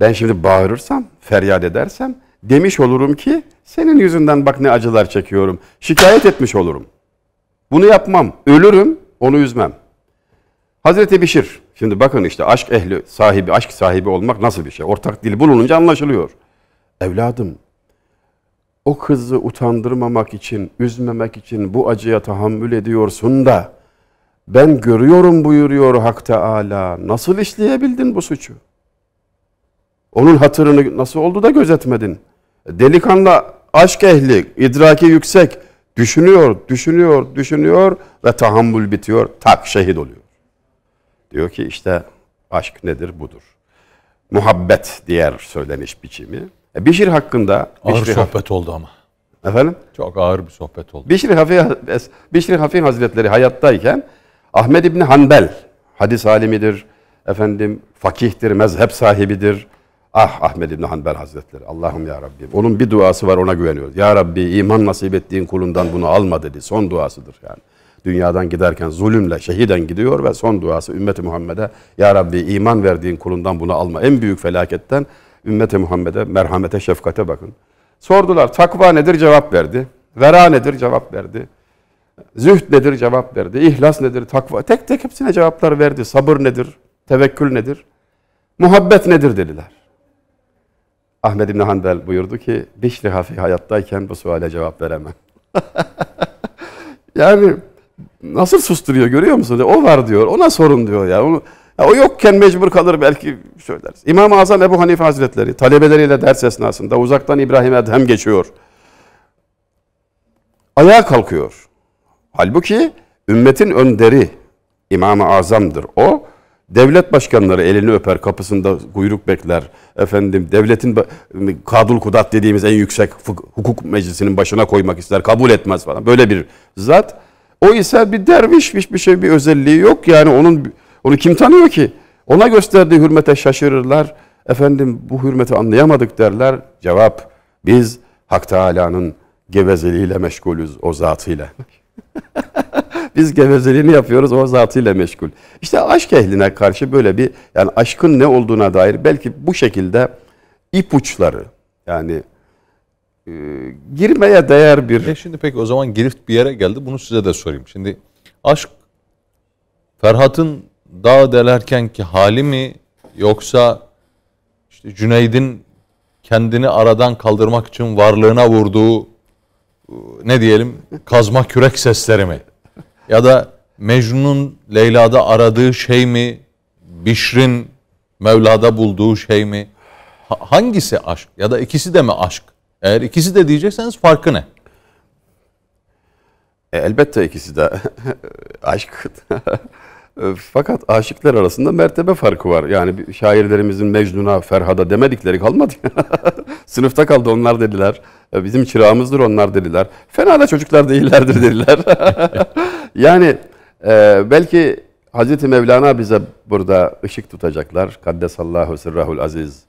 Ben şimdi bağırırsam, feryat edersem demiş olurum ki senin yüzünden bak ne acılar çekiyorum. Şikayet etmiş olurum. Bunu yapmam. Ölürüm, onu üzmem. Hazreti Bişir Şimdi bakın işte aşk ehli sahibi, aşk sahibi olmak nasıl bir şey? Ortak dil bulununca anlaşılıyor. Evladım, o kızı utandırmamak için, üzmemek için bu acıya tahammül ediyorsun da ben görüyorum buyuruyor Hak Teala. Nasıl işleyebildin bu suçu? Onun hatırını nasıl oldu da gözetmedin? Delikanlı aşk ehli, idraki yüksek düşünüyor, düşünüyor, düşünüyor ve tahammül bitiyor, tak şehit oluyor. Diyor ki işte aşk nedir budur. Muhabbet diğer söyleniş biçimi. E, Bişir hakkında... Ağır Bişir sohbet Hafi, oldu ama. Efendim? Çok ağır bir sohbet oldu. Bişir Hafi, Bişir Hafi Hazretleri hayattayken Ahmed İbni Hanbel hadis alimidir, efendim fakihtir, mezhep sahibidir. Ah Ahmed İbni Hanbel Hazretleri Allah'ım ya Rabbi Onun bir duası var ona güveniyoruz. Ya Rabbi iman nasip ettiğin kulundan bunu alma dedi. Son duasıdır yani dünyadan giderken zulümle, şehiden gidiyor ve son duası ümmeti Muhammed'e Ya Rabbi iman verdiğin kulundan bunu alma. En büyük felaketten ümmeti Muhammed'e merhamete, şefkate bakın. Sordular takva nedir cevap verdi. Vera nedir cevap verdi. Zühd nedir cevap verdi. İhlas nedir takva. Tek tek hepsine cevaplar verdi. Sabır nedir? Tevekkül nedir? Muhabbet nedir dediler. Ahmed İbni Hanbel buyurdu ki Bişri Hafi hayattayken bu suale cevap veremem. yani nasıl susturuyor görüyor musun? O var diyor. Ona sorun diyor ya. Onu, ya o yokken mecbur kalır belki söyleriz İmam-ı Azam Ebu Hanife Hazretleri talebeleriyle ders esnasında uzaktan İbrahim Edhem geçiyor. Ayağa kalkıyor. Halbuki ümmetin önderi İmam-ı Azam'dır. O devlet başkanları elini öper, kapısında kuyruk bekler. Efendim devletin kadul kudat dediğimiz en yüksek hukuk meclisinin başına koymak ister, kabul etmez falan. Böyle bir zat o ise bir derviş, hiçbir şey bir özelliği yok. Yani onun onu kim tanıyor ki? Ona gösterdiği hürmete şaşırırlar. Efendim bu hürmeti anlayamadık derler. Cevap biz Hak Teala'nın gevezeliğiyle meşgulüz o zatıyla. biz gevezeliğini yapıyoruz o zatıyla meşgul. İşte aşk ehline karşı böyle bir yani aşkın ne olduğuna dair belki bu şekilde ipuçları yani e, girmeye değer bir... E şimdi peki o zaman girift bir yere geldi. Bunu size de sorayım. Şimdi aşk Ferhat'ın dağ delerken ki hali mi yoksa işte Cüneyd'in kendini aradan kaldırmak için varlığına vurduğu e, ne diyelim kazma kürek sesleri mi? Ya da Mecnun'un Leyla'da aradığı şey mi? Bişr'in Mevla'da bulduğu şey mi? Hangisi aşk? Ya da ikisi de mi aşk? Eğer ikisi de diyecekseniz farkı ne? E, elbette ikisi de aşk. E, fakat aşıklar arasında mertebe farkı var. Yani şairlerimizin Mecnun'a, Ferhad'a demedikleri kalmadı. Sınıfta kaldı onlar dediler. E, bizim çırağımızdır onlar dediler. Fena da çocuklar değillerdir dediler. yani e, belki Hazreti Mevlana bize burada ışık tutacaklar. Kaddesallahu sırrahul aziz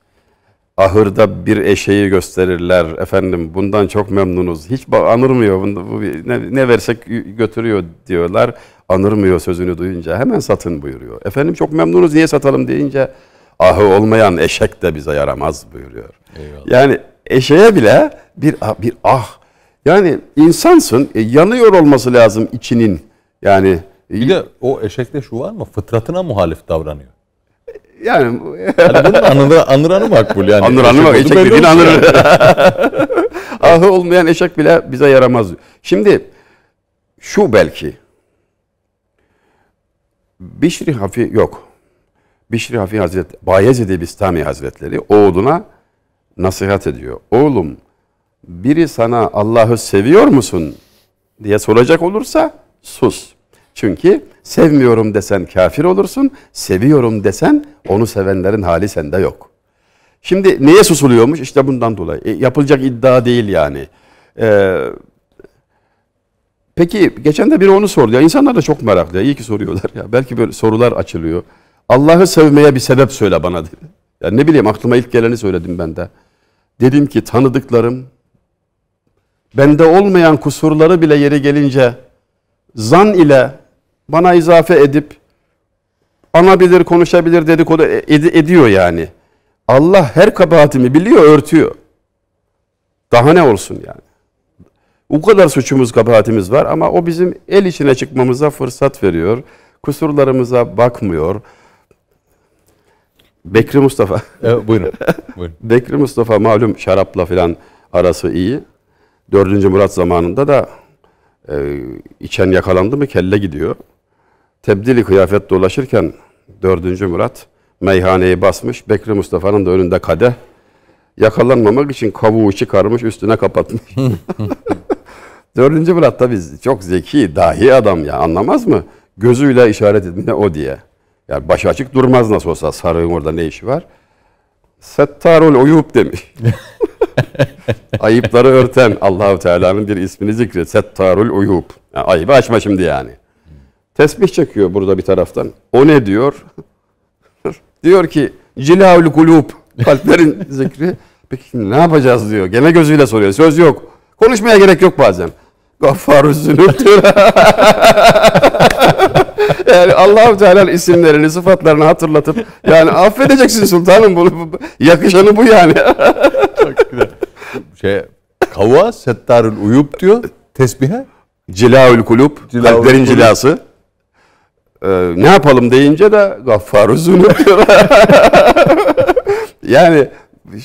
ahırda bir eşeği gösterirler. Efendim bundan çok memnunuz. Hiç anırmıyor. Bu, ne, ne versek götürüyor diyorlar. Anırmıyor sözünü duyunca. Hemen satın buyuruyor. Efendim çok memnunuz niye satalım deyince ahı olmayan eşek de bize yaramaz buyuruyor. Eyvallah. Yani eşeğe bile bir, bir ah. Yani insansın e, yanıyor olması lazım içinin. Yani bir de o eşekte şu var mı? Fıtratına muhalif davranıyor. Yani yani bunun anıra, anıranı makbul yani. Anıranı makbul. Eşek dediğin anır. Yani. Ahı olmayan eşek bile bize yaramaz. Şimdi şu belki. Bişri Hafi yok. Bişri Hafi Hazretleri, Bayezid Bistami Hazretleri oğluna nasihat ediyor. Oğlum biri sana Allah'ı seviyor musun diye soracak olursa sus. Çünkü Sevmiyorum desen kafir olursun, seviyorum desen onu sevenlerin hali sende yok. Şimdi niye susuluyormuş? İşte bundan dolayı. E, yapılacak iddia değil yani. Ee, peki geçen de biri onu sordu. Ya insanlar da çok meraklı. İyi ki soruyorlar ya. Belki böyle sorular açılıyor. Allah'ı sevmeye bir sebep söyle bana dedi. Ya ne bileyim aklıma ilk geleni söyledim ben de. Dedim ki tanıdıklarım bende olmayan kusurları bile yeri gelince zan ile bana izafe edip anabilir, konuşabilir, dedikodu e, ed ediyor yani. Allah her kabahatimi biliyor, örtüyor. Daha ne olsun yani? O kadar suçumuz, kabahatimiz var ama o bizim el içine çıkmamıza fırsat veriyor. Kusurlarımıza bakmıyor. Bekri Mustafa. Evet, buyurun. buyurun. Bekri Mustafa malum şarapla filan arası iyi. dördüncü Murat zamanında da e, içen yakalandı mı kelle gidiyor tebdili kıyafet dolaşırken dördüncü Murat meyhaneyi basmış. Bekri Mustafa'nın da önünde kade Yakalanmamak için kavuğu çıkarmış üstüne kapatmış. Dördüncü Murat da biz çok zeki, dahi adam ya anlamaz mı? Gözüyle işaret etme o diye. Yani başı açık durmaz nasıl olsa sarığın orada ne işi var? Settarul uyub demiş. Ayıpları örten Allahu Teala'nın bir ismini zikri. Settarul uyub. Yani ayıbı açma şimdi yani. Tesbih çekiyor burada bir taraftan. O ne diyor? diyor ki cilavül kulub kalplerin zikri. Peki ne yapacağız diyor. Gene gözüyle soruyor. Söz yok. Konuşmaya gerek yok bazen. Gaffarü zünüptür. yani Allah Teala isimlerini, sıfatlarını hatırlatıp yani affedeceksin sultanım bunu yakışanı bu yani. Çok güzel. Şey kavva settarül uyup diyor tesbihe. Cilaül kulub, Cilaül kalplerin kulub. cilası. Ee, ne yapalım deyince de gaffaru zunup yani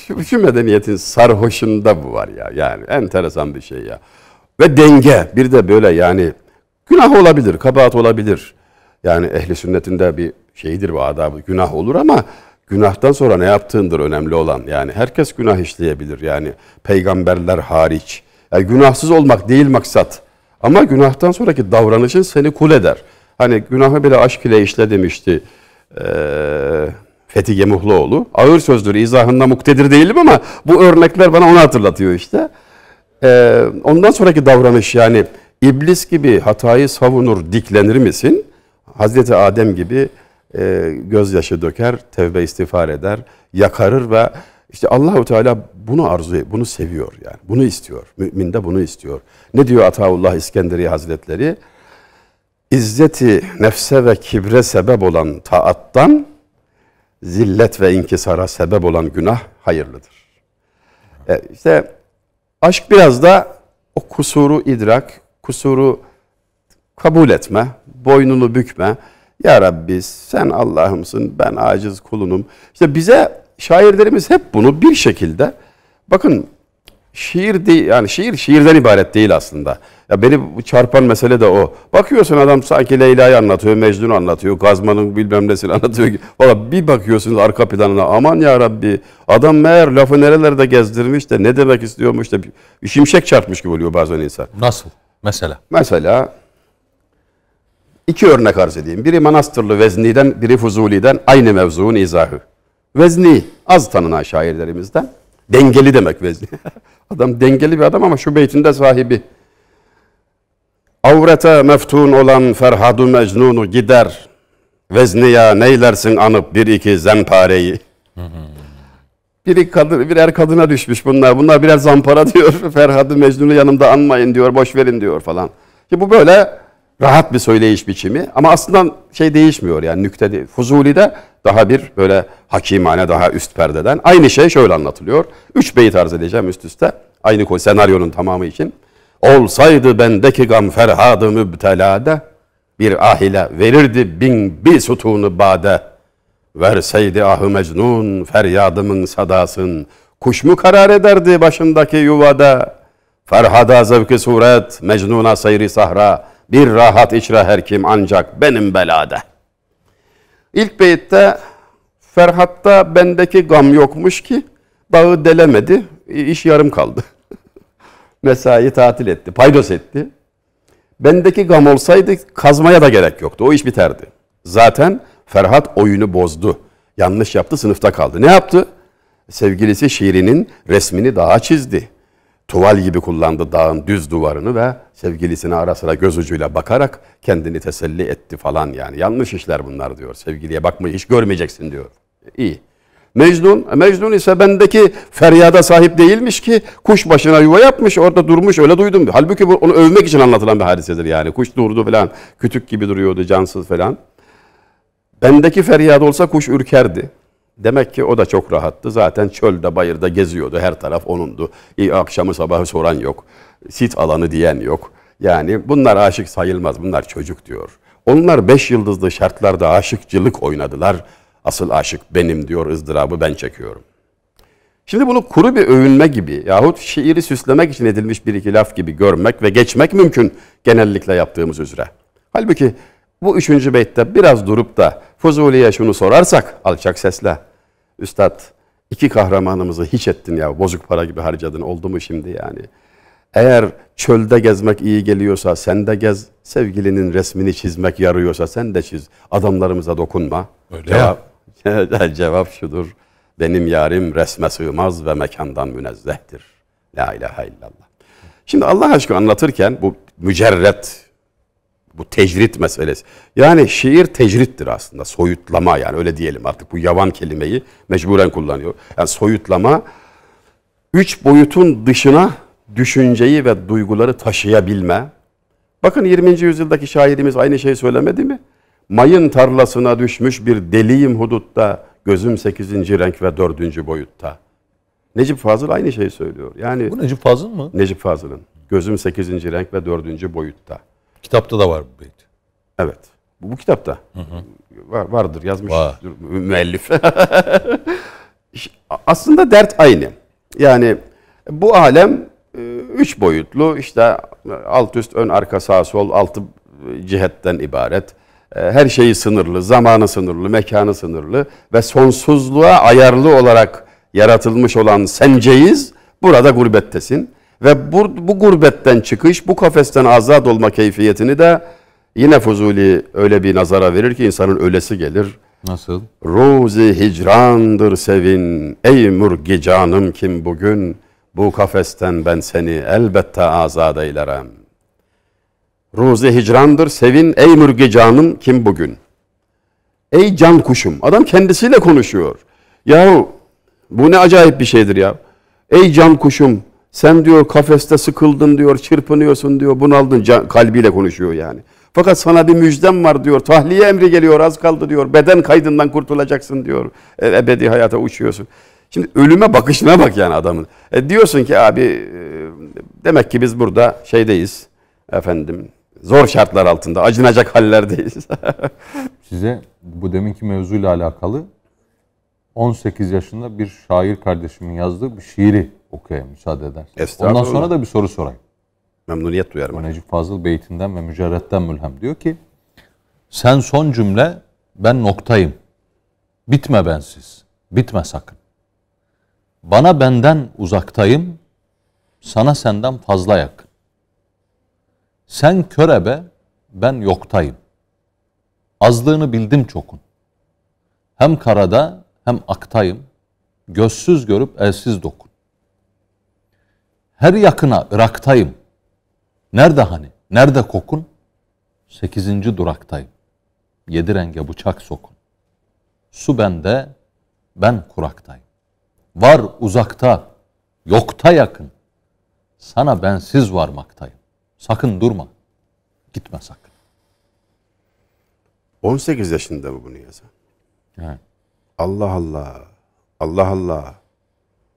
şu, şu medeniyetin sarhoşunda bu var ya. Yani enteresan bir şey ya. Ve denge bir de böyle yani günah olabilir, kabahat olabilir. Yani ehli sünnetinde bir şeydir bu adabı. Günah olur ama günahtan sonra ne yaptığındır önemli olan. Yani herkes günah işleyebilir yani peygamberler hariç. Yani günahsız olmak değil maksat. Ama günahtan sonraki davranışın seni kul eder. Hani günahı bile aşk ile işle demişti e, Fethi Gemuhluoğlu. Ağır sözdür, izahında muktedir değilim ama bu örnekler bana onu hatırlatıyor işte. ondan sonraki davranış yani iblis gibi hatayı savunur, diklenir misin? Hazreti Adem gibi e, gözyaşı döker, tevbe istiğfar eder, yakarır ve işte Allahu Teala bunu arzu, bunu seviyor yani. Bunu istiyor. Mümin de bunu istiyor. Ne diyor Ataullah İskenderi Hazretleri? izzeti nefse ve kibre sebep olan taattan zillet ve inkisara sebep olan günah hayırlıdır. E işte aşk biraz da o kusuru idrak, kusuru kabul etme, boynunu bükme. Ya Rabbi sen Allah'ımsın, ben aciz kulunum. İşte bize şairlerimiz hep bunu bir şekilde bakın şiir değil yani şiir şiirden ibaret değil aslında. Ya beni çarpan mesele de o. Bakıyorsun adam sanki Leyla'yı anlatıyor, Mecnun'u anlatıyor, Gazman'ın bilmem nesini anlatıyor. Valla bir bakıyorsunuz arka planına aman ya Rabbi adam meğer lafı nerelerde gezdirmiş de ne demek istiyormuş da bir şimşek çarpmış gibi oluyor bazen insan. Nasıl? Mesela? Mesela iki örnek arz edeyim. Biri Manastırlı Vezni'den, biri Fuzuli'den aynı mevzuun izahı. Vezni az tanınan şairlerimizden. Dengeli demek vezni. adam dengeli bir adam ama şu beytinde sahibi. Avrete meftun olan Ferhadu Mecnun'u gider. Vezniya neylersin anıp bir iki zempareyi. Biri kadın, birer kadına düşmüş bunlar. Bunlar birer zampara diyor. Ferhadu Mecnun'u yanımda anmayın diyor. Boş verin diyor falan. Ki bu böyle rahat bir söyleyiş biçimi. Ama aslında şey değişmiyor yani nükte değil. de daha bir böyle hakimane daha üst perdeden. Aynı şey şöyle anlatılıyor. Üç beyi tarz edeceğim üst üste. Aynı senaryonun tamamı için. Olsaydı bendeki gam ferhadı mübtelada, bir ahile verirdi bin bir sütunu bade. Verseydi ahı mecnun feryadımın sadasın, kuş mu karar ederdi başındaki yuvada? Ferhada zevki suret, mecnuna seyri sahra, bir rahat içre her kim ancak benim belada. İlk beyitte Ferhat'ta bendeki gam yokmuş ki dağı delemedi, iş yarım kaldı mesai tatil etti, paydos etti. Bendeki gam olsaydı kazmaya da gerek yoktu. O iş biterdi. Zaten Ferhat oyunu bozdu. Yanlış yaptı, sınıfta kaldı. Ne yaptı? Sevgilisi şiirinin resmini dağa çizdi. Tuval gibi kullandı dağın düz duvarını ve sevgilisine ara sıra göz ucuyla bakarak kendini teselli etti falan yani. Yanlış işler bunlar diyor. Sevgiliye bakmayı hiç görmeyeceksin diyor. İyi. Mecnun, e, Mecnun ise bendeki feryada sahip değilmiş ki kuş başına yuva yapmış orada durmuş öyle duydum. Halbuki bu, onu övmek için anlatılan bir hadisedir yani. Kuş durdu falan kütük gibi duruyordu cansız falan. Bendeki feryada olsa kuş ürkerdi. Demek ki o da çok rahattı. Zaten çölde bayırda geziyordu. Her taraf onundu. İyi akşamı sabahı soran yok. Sit alanı diyen yok. Yani bunlar aşık sayılmaz. Bunlar çocuk diyor. Onlar beş yıldızlı şartlarda aşıkçılık oynadılar. Asıl aşık benim diyor ızdırabı ben çekiyorum. Şimdi bunu kuru bir övünme gibi yahut şiiri süslemek için edilmiş bir iki laf gibi görmek ve geçmek mümkün genellikle yaptığımız üzere. Halbuki bu üçüncü beytte biraz durup da Fuzuli'ye şunu sorarsak alçak sesle. Üstad iki kahramanımızı hiç ettin ya bozuk para gibi harcadın oldu mu şimdi yani. Eğer çölde gezmek iyi geliyorsa sen de gez. Sevgilinin resmini çizmek yarıyorsa sen de çiz. Adamlarımıza dokunma. Öyle Cevap, Cevap şudur. Benim yarim resme sığmaz ve mekandan münezzehtir. La ilahe illallah. Şimdi Allah aşkına anlatırken bu mücerret, bu tecrit meselesi. Yani şiir tecrittir aslında. Soyutlama yani öyle diyelim artık. Bu yavan kelimeyi mecburen kullanıyor. Yani soyutlama üç boyutun dışına düşünceyi ve duyguları taşıyabilme. Bakın 20. yüzyıldaki şairimiz aynı şeyi söylemedi mi? Mayın tarlasına düşmüş bir deliyim hudutta, gözüm sekizinci renk ve dördüncü boyutta. Necip Fazıl aynı şeyi söylüyor. Yani Bu Necip Fazıl mı? Necip Fazıl'ın. Gözüm sekizinci renk ve dördüncü boyutta. Kitapta da var bu beyt. Evet. Bu, bu kitapta. Hı hı. Var, vardır yazmış var. müellif. Aslında dert aynı. Yani bu alem e, üç boyutlu işte alt üst ön arka sağ sol altı e, cihetten ibaret. Ee, her şeyi sınırlı, zamanı sınırlı, mekanı sınırlı ve sonsuzluğa ayarlı olarak yaratılmış olan senceyiz burada gurbettesin. Ve bu, bu gurbetten çıkış, bu kafesten azat olma keyfiyetini de yine Fuzuli öyle bir nazara verir ki insanın ölesi gelir. Nasıl? Ruzi hicrandır sevin, ey murgi canım kim bugün, bu kafesten ben seni elbette azat eylerem. Ruzi hicrandır, sevin ey mürgi canım kim bugün? Ey can kuşum. Adam kendisiyle konuşuyor. Yahu bu ne acayip bir şeydir ya. Ey can kuşum sen diyor kafeste sıkıldın diyor, çırpınıyorsun diyor, bunaldın can, kalbiyle konuşuyor yani. Fakat sana bir müjdem var diyor, tahliye emri geliyor, az kaldı diyor, beden kaydından kurtulacaksın diyor, e, ebedi hayata uçuyorsun. Şimdi ölüme bakışına bak yani adamın. E diyorsun ki abi e, demek ki biz burada şeydeyiz efendim Zor şartlar altında, acınacak hallerdeyiz. Size bu deminki mevzuyla alakalı 18 yaşında bir şair kardeşimin yazdığı bir şiiri okuyayım müsaade ederseniz. Ondan sonra da bir soru sorayım. Memnuniyet duyarım. O Necip Fazıl Beyti'nden ve Mücerret'ten mülhem. Diyor ki, sen son cümle, ben noktayım. Bitme bensiz, bitme sakın. Bana benden uzaktayım, sana senden fazla yakın. Sen körebe, ben yoktayım. Azlığını bildim çokun. Hem karada hem aktayım. Gözsüz görüp elsiz dokun. Her yakına Irak'tayım. Nerede hani? Nerede kokun? Sekizinci duraktayım. Yedi renge bıçak sokun. Su bende, ben kuraktayım. Var uzakta, yokta yakın. Sana bensiz varmaktayım. Sakın durma. Gitme sakın. 18 yaşında mı bunu yazan? Allah Allah. Allah Allah.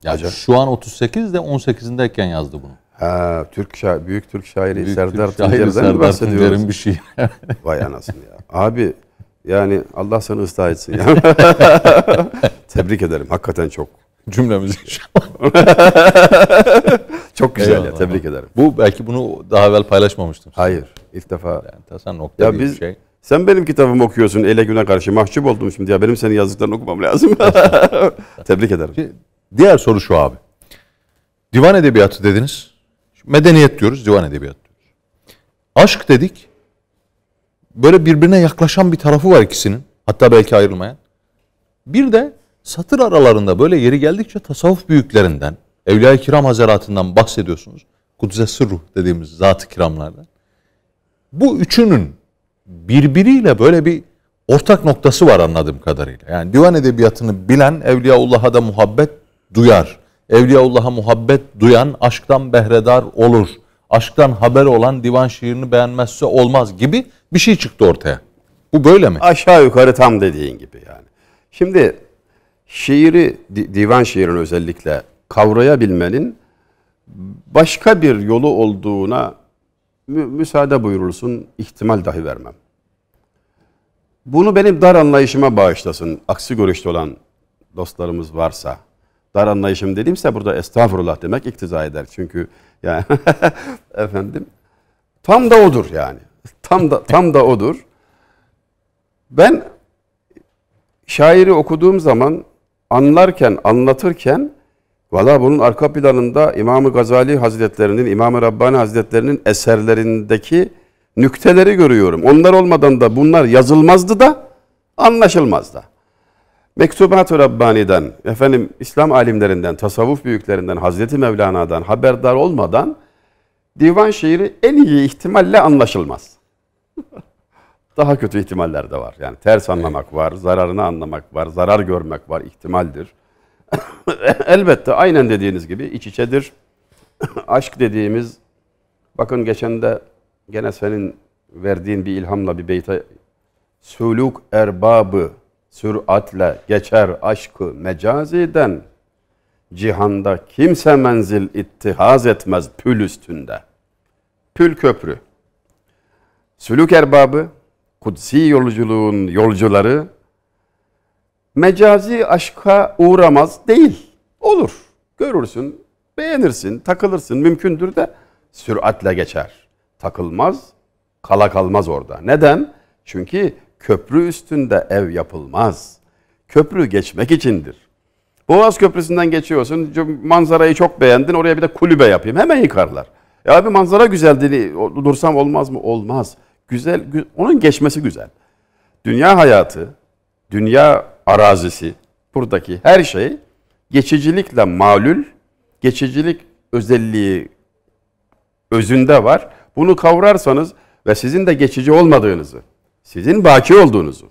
Yani Acaba... şu an 38 de 18'indeyken yazdı bunu. Ha, Türk şair, büyük Türk şairi büyük Serdar Tuncer'den mi bahsediyoruz? bir şey. Vay anasını ya. Abi yani Allah sana ıslah etsin ya. Tebrik ederim. Hakikaten çok. Cümlemiz inşallah. Çok güzel Eyvallah, ya tebrik ederim. Bu belki bunu daha evvel paylaşmamıştım. Hayır ilk defa. Yani tasan nokta ya biz, şey. Sen benim kitabımı okuyorsun ele güne karşı mahcup oldum şimdi ya benim senin yazdıklarını okumam lazım. tebrik ederim. diğer soru şu abi. Divan edebiyatı dediniz. Medeniyet diyoruz, divan edebiyatı diyoruz. Aşk dedik. Böyle birbirine yaklaşan bir tarafı var ikisinin. Hatta belki ayrılmayan. Bir de satır aralarında böyle yeri geldikçe tasavvuf büyüklerinden, Evliya-i Kiram Hazaratı'ndan bahsediyorsunuz. Kudüs'e sırruh dediğimiz zat-ı kiramlardan. Bu üçünün birbiriyle böyle bir ortak noktası var anladığım kadarıyla. Yani divan edebiyatını bilen Evliyaullah'a da muhabbet duyar. Evliyaullah'a muhabbet duyan aşktan behredar olur. Aşktan haber olan divan şiirini beğenmezse olmaz gibi bir şey çıktı ortaya. Bu böyle mi? Aşağı yukarı tam dediğin gibi yani. Şimdi şiiri, divan şiirini özellikle kavrayabilmenin başka bir yolu olduğuna mü müsaade buyurulsun ihtimal dahi vermem. Bunu benim dar anlayışıma bağışlasın. Aksi görüşte olan dostlarımız varsa. Dar anlayışım dediğimse burada estağfurullah demek iktiza eder. Çünkü yani efendim tam da odur yani. Tam da tam da odur. Ben şairi okuduğum zaman anlarken, anlatırken Valla bunun arka planında İmam-ı Gazali Hazretlerinin, İmam-ı Rabbani Hazretlerinin eserlerindeki nükteleri görüyorum. Onlar olmadan da bunlar yazılmazdı da anlaşılmazdı. Mektubat-ı Rabbani'den, efendim İslam alimlerinden, tasavvuf büyüklerinden, Hazreti Mevlana'dan haberdar olmadan divan şiiri en iyi ihtimalle anlaşılmaz. Daha kötü ihtimaller de var. Yani ters anlamak var, zararını anlamak var, zarar görmek var, ihtimaldir. Elbette aynen dediğiniz gibi iç içedir. Aşk dediğimiz bakın geçen de gene senin verdiğin bir ilhamla bir beyte sülük erbabı süratle geçer aşkı mecaziden cihanda kimse menzil ittihaz etmez pül üstünde. Pül köprü. Sülük erbabı, kutsi yolculuğun yolcuları mecazi aşka uğramaz değil. Olur. Görürsün, beğenirsin, takılırsın. Mümkündür de süratle geçer. Takılmaz, kala kalmaz orada. Neden? Çünkü köprü üstünde ev yapılmaz. Köprü geçmek içindir. Boğaz Köprüsü'nden geçiyorsun, manzarayı çok beğendin, oraya bir de kulübe yapayım. Hemen yıkarlar. Ya bir manzara güzel dursam olmaz mı? Olmaz. Güzel, onun geçmesi güzel. Dünya hayatı, dünya arazisi, buradaki her şey geçicilikle malül, geçicilik özelliği özünde var. Bunu kavrarsanız ve sizin de geçici olmadığınızı, sizin baki olduğunuzu.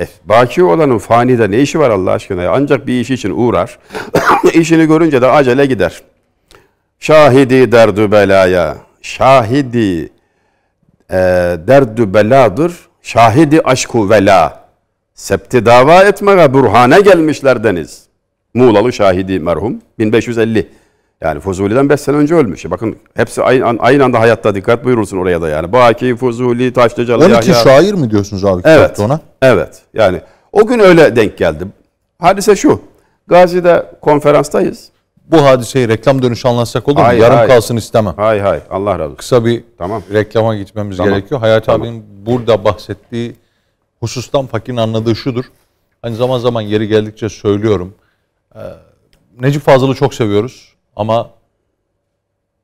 E, baki olanın fanide ne işi var Allah aşkına? Ya? Ancak bir iş için uğrar. İşini görünce de acele gider. Şahidi derdü belaya. Şahidi e, eh, derdü beladır. Şahidi aşku vela septi dava etmeye burhane gelmişlerdeniz. Muğlalı şahidi merhum 1550. Yani Fuzuli'den 5 sene önce ölmüş. Bakın hepsi aynı, aynı anda hayatta dikkat buyurursun oraya da yani. Baki, Fuzuli, Taşlıcalı, 12 Yahya. şair mi diyorsunuz abi evet, ona? Evet. Yani o gün öyle denk geldi. Hadise şu. Gazi'de konferanstayız. Bu hadiseyi reklam dönüşü anlatsak olur mu? Yarım hay. kalsın istemem. Hay hay Allah razı olsun. Kısa bir tamam. reklama gitmemiz tamam. gerekiyor. Hayat tamam. abinin burada bahsettiği Husustan Fakir'in anladığı şudur. Hani zaman zaman yeri geldikçe söylüyorum. Ee, Necip Fazıl'ı çok seviyoruz ama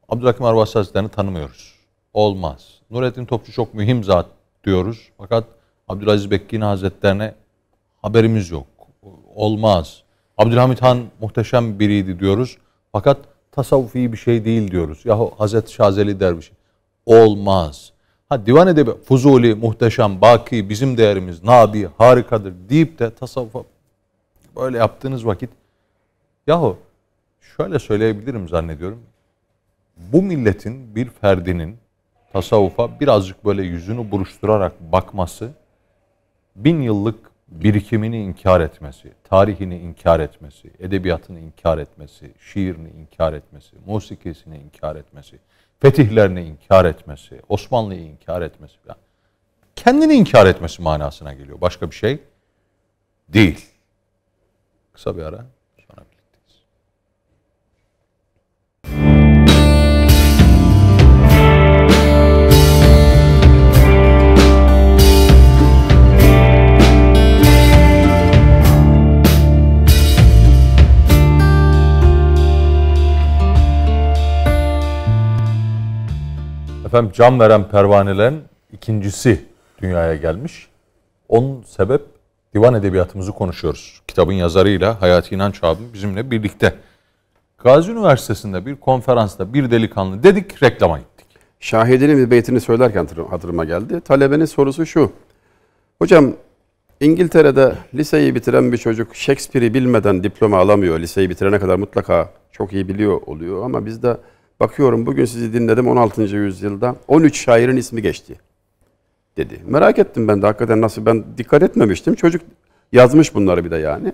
Abdülhakim Arvas Hazretleri'ni tanımıyoruz. Olmaz. Nurettin Topçu çok mühim zat diyoruz. Fakat Abdülaziz Bekkin Hazretlerine haberimiz yok. Olmaz. Abdülhamit Han muhteşem biriydi diyoruz. Fakat tasavvufi bir şey değil diyoruz. Yahu Hazreti Şazeli dervişi. Olmaz. Ha divan edebi Fuzuli, Muhteşem, Baki bizim değerimiz, Nabi harikadır deyip de tasavvufa böyle yaptığınız vakit yahu şöyle söyleyebilirim zannediyorum. Bu milletin bir ferdinin tasavvufa birazcık böyle yüzünü buruşturarak bakması bin yıllık birikimini inkar etmesi, tarihini inkar etmesi, edebiyatını inkar etmesi, şiirini inkar etmesi, musikisini inkar etmesi fetihlerini inkar etmesi, Osmanlı'yı inkar etmesi falan. Kendini inkar etmesi manasına geliyor. Başka bir şey değil. Kısa bir ara. Efendim can veren pervanelerin ikincisi dünyaya gelmiş. Onun sebep divan edebiyatımızı konuşuyoruz. Kitabın yazarıyla Hayati İnanç abim bizimle birlikte. Gazi Üniversitesi'nde bir konferansta bir delikanlı dedik reklama gittik. Şahidinin bir beytini söylerken hatırıma geldi. Talebenin sorusu şu. Hocam İngiltere'de liseyi bitiren bir çocuk Shakespeare'i bilmeden diploma alamıyor. Liseyi bitirene kadar mutlaka çok iyi biliyor oluyor ama bizde Bakıyorum bugün sizi dinledim 16. yüzyılda 13 şairin ismi geçti dedi. Merak ettim ben de hakikaten nasıl ben dikkat etmemiştim. Çocuk yazmış bunları bir de yani.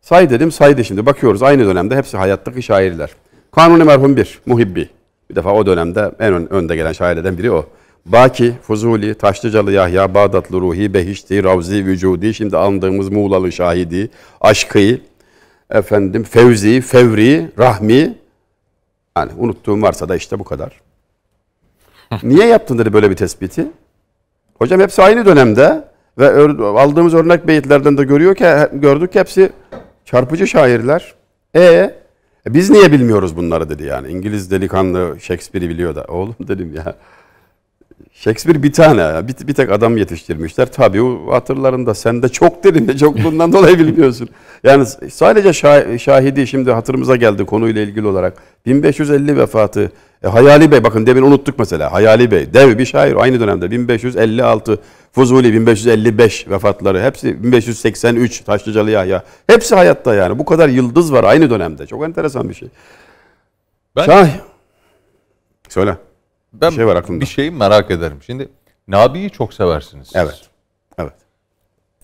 Say dedim saydı şimdi bakıyoruz aynı dönemde hepsi hayattaki şairler. Kanuni merhum bir Muhibbi. Bir defa o dönemde en ön, önde gelen şairlerden biri o. Baki, Fuzuli, Taşlıcalı Yahya, Bağdatlı Ruhi, Behişti, Ravzi, Vücudi, şimdi andığımız Muğlalı Şahidi, Aşkı, efendim Fevzi, Fevri, Rahmi, yani unuttuğum varsa da işte bu kadar. Niye yaptın dedi böyle bir tespiti? Hocam hepsi aynı dönemde ve aldığımız örnek beyitlerden de görüyor ki gördük ki hepsi çarpıcı şairler. E biz niye bilmiyoruz bunları dedi yani. İngiliz delikanlı Shakespeare'i biliyor da. Oğlum dedim ya. Shakespeare bir tane, bir, bir tek adam yetiştirmişler. Tabii o hatırlarında sen de çok derinde, çok bundan dolayı bilmiyorsun. Yani sadece şah, şahidi şimdi hatırımıza geldi konuyla ilgili olarak. 1550 vefatı e, Hayali Bey bakın demin unuttuk mesela. Hayali Bey dev bir şair aynı dönemde 1556 Fuzuli 1555 vefatları hepsi 1583 Taşlıcalı Yahya. Hepsi hayatta yani. Bu kadar yıldız var aynı dönemde. Çok enteresan bir şey. Ben Şah Söyle. Ben bir şey var aklımda. Bir şeyi merak ederim. Şimdi Nabi'yi çok seversiniz siz. Evet. Evet.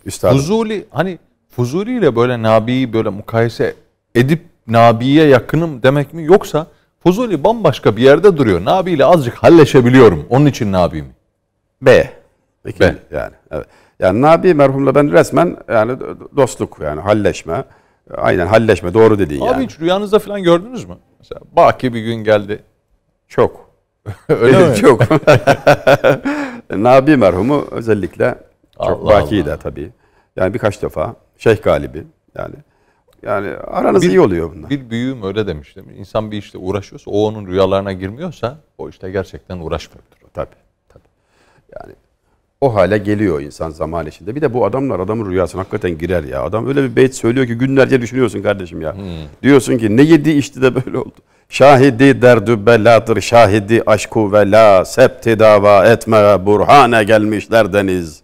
Üstadım. Fuzuli hani Fuzuli ile böyle Nabi'yi böyle mukayese edip Nabi'ye yakınım demek mi yoksa Fuzuli bambaşka bir yerde duruyor. Nabi ile azıcık halleşebiliyorum. Onun için Nabi mi? B. İkinci, B. Yani evet. Yani Nabi merhumla ben resmen yani dostluk yani halleşme. Aynen halleşme doğru dediğin Abi yani. Abi hiç rüyanızda falan gördünüz mü? Mesela Baki bir gün geldi. Çok. Öyle şey mi? Çok. Nabi merhumu özellikle çok Allah baki de tabii. Yani birkaç defa Şeyh Galibi yani. Yani aranız bir, iyi oluyor bunlar. Bir büyüğüm öyle demiştim. İnsan bir işte uğraşıyorsa, o onun rüyalarına girmiyorsa o işte gerçekten uğraşmıyordur. Tabii. tabii. Yani o hale geliyor insan zaman içinde. Bir de bu adamlar adamın rüyasına hakikaten girer ya. Adam öyle bir beyt söylüyor ki günlerce düşünüyorsun kardeşim ya. Hmm. Diyorsun ki ne yedi işte de böyle oldu. Şahidi derdü beladır, şahidi aşku vela, septi dava etme burhane gelmişler deniz.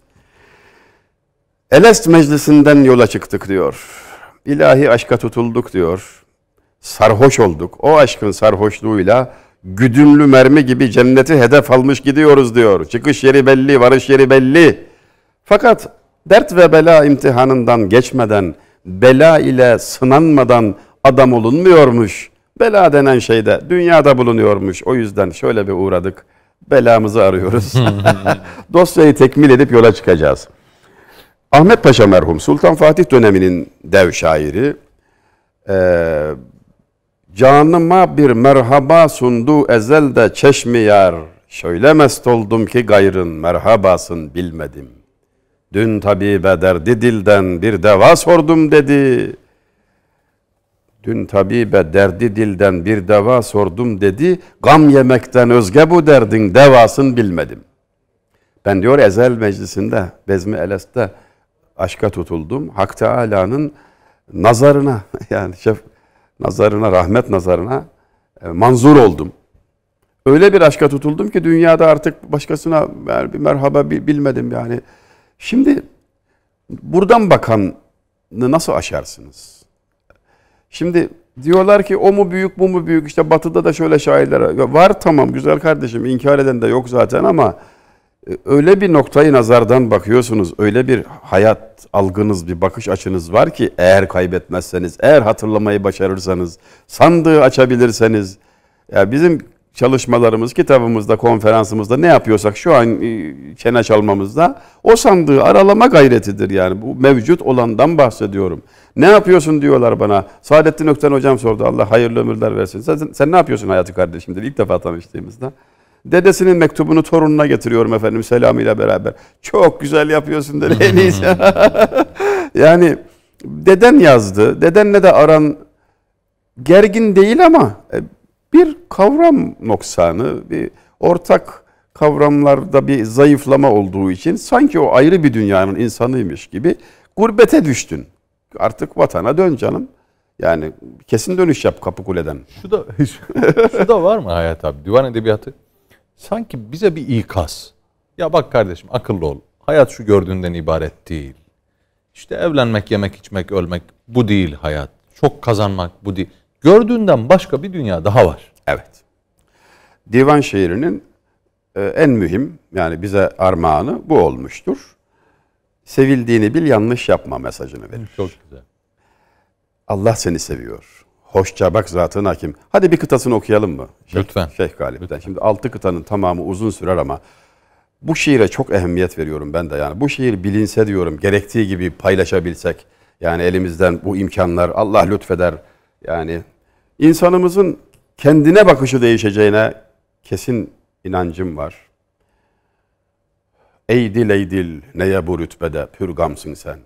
Elest meclisinden yola çıktık diyor. İlahi aşka tutulduk diyor. Sarhoş olduk. O aşkın sarhoşluğuyla güdümlü mermi gibi cenneti hedef almış gidiyoruz diyor. Çıkış yeri belli, varış yeri belli. Fakat dert ve bela imtihanından geçmeden, bela ile sınanmadan adam olunmuyormuş.'' Bela denen şeyde dünyada bulunuyormuş. O yüzden şöyle bir uğradık. Belamızı arıyoruz. Dosyayı tekmil edip yola çıkacağız. Ahmet Paşa merhum Sultan Fatih döneminin dev şairi ee, canıma bir merhaba sundu ezelde çeşmi yar şöyle mest oldum ki gayrın merhabasın bilmedim. Dün tabibe derdi dilden bir deva sordum dedi. Dün tabibe derdi dilden bir deva sordum dedi. Gam yemekten özge bu derdin devasını bilmedim. Ben diyor Ezel Meclisi'nde, Bezmi Eles'te aşka tutuldum. Hak Teala'nın nazarına yani şef nazarına, rahmet nazarına e, manzur oldum. Öyle bir aşka tutuldum ki dünyada artık başkasına bir merhaba bilmedim yani. Şimdi buradan bakanı nasıl aşarsınız? Şimdi diyorlar ki o mu büyük bu mu büyük işte batıda da şöyle şairler var tamam güzel kardeşim inkar eden de yok zaten ama e, öyle bir noktayı nazardan bakıyorsunuz öyle bir hayat algınız bir bakış açınız var ki eğer kaybetmezseniz eğer hatırlamayı başarırsanız sandığı açabilirseniz ya yani bizim çalışmalarımız, kitabımızda, konferansımızda ne yapıyorsak şu an e, çene çalmamızda o sandığı aralama gayretidir yani. Bu mevcut olandan bahsediyorum. Ne yapıyorsun diyorlar bana. Saadettin Ökten hocam sordu. Allah hayırlı ömürler versin. Sen, sen ne yapıyorsun hayatı kardeşimdir dedi ilk defa tanıştığımızda. Dedesinin mektubunu torununa getiriyorum efendim selamıyla beraber. Çok güzel yapıyorsun dedi en iyisi. yani deden yazdı. Dedenle de aran gergin değil ama e, bir kavram noksanı, bir ortak kavramlarda bir zayıflama olduğu için sanki o ayrı bir dünyanın insanıymış gibi gurbete düştün. Artık vatana dön canım. Yani kesin dönüş yap kapı kuleden. Şu da şu da var mı Hayat abi? Divan edebiyatı sanki bize bir ikaz. Ya bak kardeşim akıllı ol. Hayat şu gördüğünden ibaret değil. İşte evlenmek, yemek, içmek, ölmek bu değil hayat. Çok kazanmak bu değil. Gördüğünden başka bir dünya daha var. Evet. Divan şiirinin e, en mühim yani bize armağanı bu olmuştur. Sevildiğini bil, yanlış yapma mesajını verir. Çok güzel. Allah seni seviyor. Hoşça bak zatın hakim. Hadi bir kıtasını okuyalım mı? Şeyh, Lütfen. Şeyh Galip'ten. Lütfen. Şimdi altı kıtanın tamamı uzun sürer ama bu şiire çok ehemmiyet veriyorum ben de yani. Bu şiir bilinse diyorum, gerektiği gibi paylaşabilsek. Yani elimizden bu imkanlar Allah lütfeder. Yani insanımızın kendine bakışı değişeceğine kesin inancım var. Ey dil ey dil neye bu rütbede pürgamsın sen.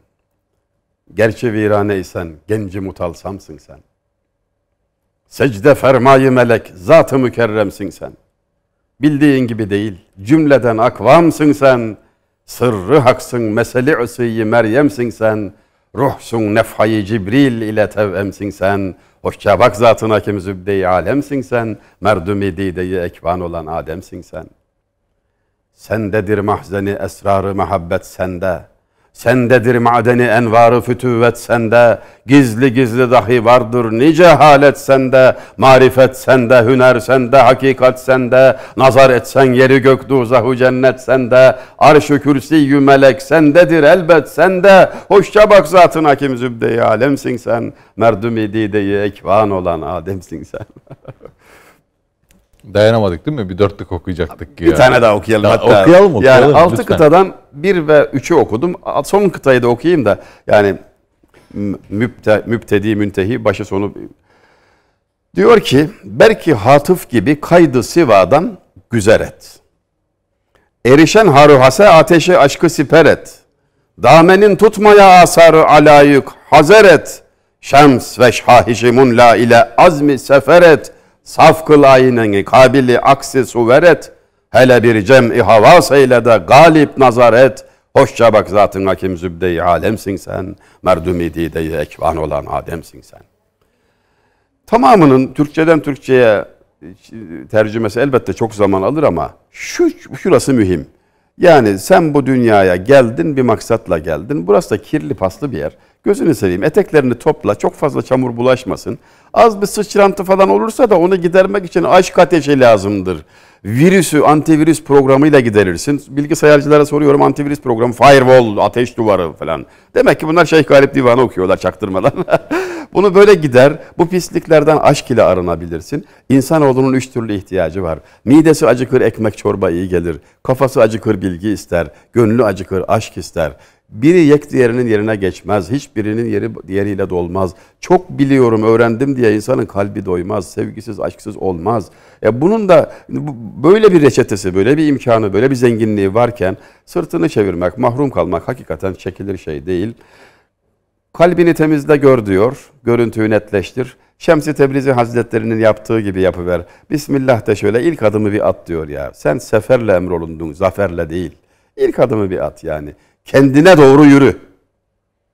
Gerçi virane genci mutalsamsın sen. Secde fermayı melek zatı mükerremsin sen. Bildiğin gibi değil cümleden akvamsın sen. Sırrı haksın meseli usiyi Meryem'sin sen. Ruhsun nefhayı Cibril ile tevemsin sen. Hoşça bak zatına kim zübde-i alemsin sen. Merdumi dide-i ekvan olan Adem'sin sen.'' Sendedir mahzeni esrarı muhabbet sende. Sendedir madeni envarı fütüvvet sende. Gizli gizli dahi vardır nice halet sende. Marifet sende, hüner sende, hakikat sende. Nazar etsen yeri gök duzahu cennet sende. Arş-ı kürsiyyü melek sendedir elbet sende. Hoşça bak zatın hakim zübde-i alemsin sen. Merdumi dide-i ekvan olan Adem'sin sen. Dayanamadık değil mi? Bir dörtlük okuyacaktık Bir ya. tane daha okuyalım daha hatta. Okuyalım okuyalım. Yani altı lütfen. kıtadan bir ve üçü okudum. Son kıtayı da okuyayım da yani müpte, müptedi müntehi başı sonu diyor ki belki hatıf gibi kaydı sivadan güzer et. Erişen haruhase ateşi aşkı siper et. Damenin tutmaya asarı alayık hazer et. Şems ve şahişimun la ile azmi sefer et.'' Saf kıl ayneni kabili aksi suveret. Hele bir cem-i havas eyle de galip nazaret. Hoşça bak zatın hakim zübde-i alemsin sen. Merdumi dide ekvan olan Adem'sin sen. Tamamının Türkçeden Türkçe'ye e, tercümesi elbette çok zaman alır ama şu şurası mühim. Yani sen bu dünyaya geldin bir maksatla geldin. Burası da kirli paslı bir yer. Gözünü seveyim eteklerini topla çok fazla çamur bulaşmasın. Az bir sıçrantı falan olursa da onu gidermek için aşk ateşi lazımdır Virüsü antivirüs programıyla giderirsin. Bilgisayarcılara soruyorum antivirüs programı, firewall, ateş duvarı falan. Demek ki bunlar Şeyh Galip Divanı okuyorlar çaktırmadan. Bunu böyle gider. Bu pisliklerden aşk ile arınabilirsin. İnsanoğlunun üç türlü ihtiyacı var. Midesi acıkır ekmek çorba iyi gelir. Kafası acıkır bilgi ister. Gönlü acıkır aşk ister. Biri yek diğerinin yerine geçmez. Hiçbirinin yeri diğeriyle dolmaz. Çok biliyorum, öğrendim diye insanın kalbi doymaz. Sevgisiz, aşksız olmaz. E bunun da böyle bir reçetesi, böyle bir imkanı, böyle bir zenginliği varken sırtını çevirmek, mahrum kalmak hakikaten çekilir şey değil. Kalbini temizle gör diyor. Görüntüyü netleştir. Şemsi Tebrizi Hazretlerinin yaptığı gibi yapıver. Bismillah de şöyle ilk adımı bir at diyor ya. Sen seferle emrolundun, zaferle değil. İlk adımı bir at yani kendine doğru yürü.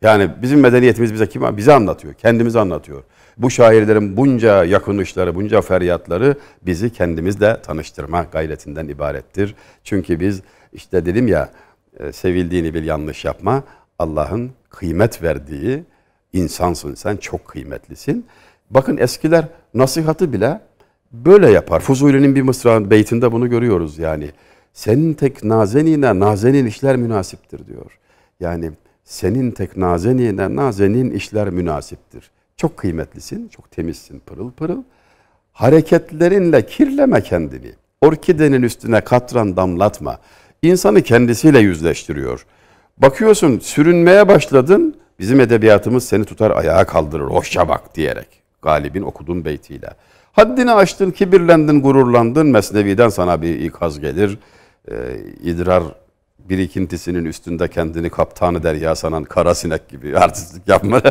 Yani bizim medeniyetimiz bize kim bize anlatıyor, kendimize anlatıyor. Bu şairlerin bunca yakınışları, bunca feryatları bizi kendimizle tanıştırma gayretinden ibarettir. Çünkü biz işte dedim ya e, sevildiğini bil yanlış yapma. Allah'ın kıymet verdiği insansın sen çok kıymetlisin. Bakın eskiler nasihatı bile böyle yapar. Fuzuli'nin bir mısra beytinde bunu görüyoruz yani. Senin tek nazenine nazenin işler münasiptir diyor. Yani senin tek nazenine nazenin işler münasiptir. Çok kıymetlisin, çok temizsin, pırıl pırıl. Hareketlerinle kirleme kendini. Orkidenin üstüne katran damlatma. İnsanı kendisiyle yüzleştiriyor. Bakıyorsun sürünmeye başladın, bizim edebiyatımız seni tutar ayağa kaldırır, hoşça bak diyerek. Galib'in okuduğun beytiyle. Haddini aştın, kibirlendin, gururlandın, Mesnevi'den sana bir ikaz gelir e, idrar birikintisinin üstünde kendini kaptanı derya sanan kara sinek gibi artistlik yapma.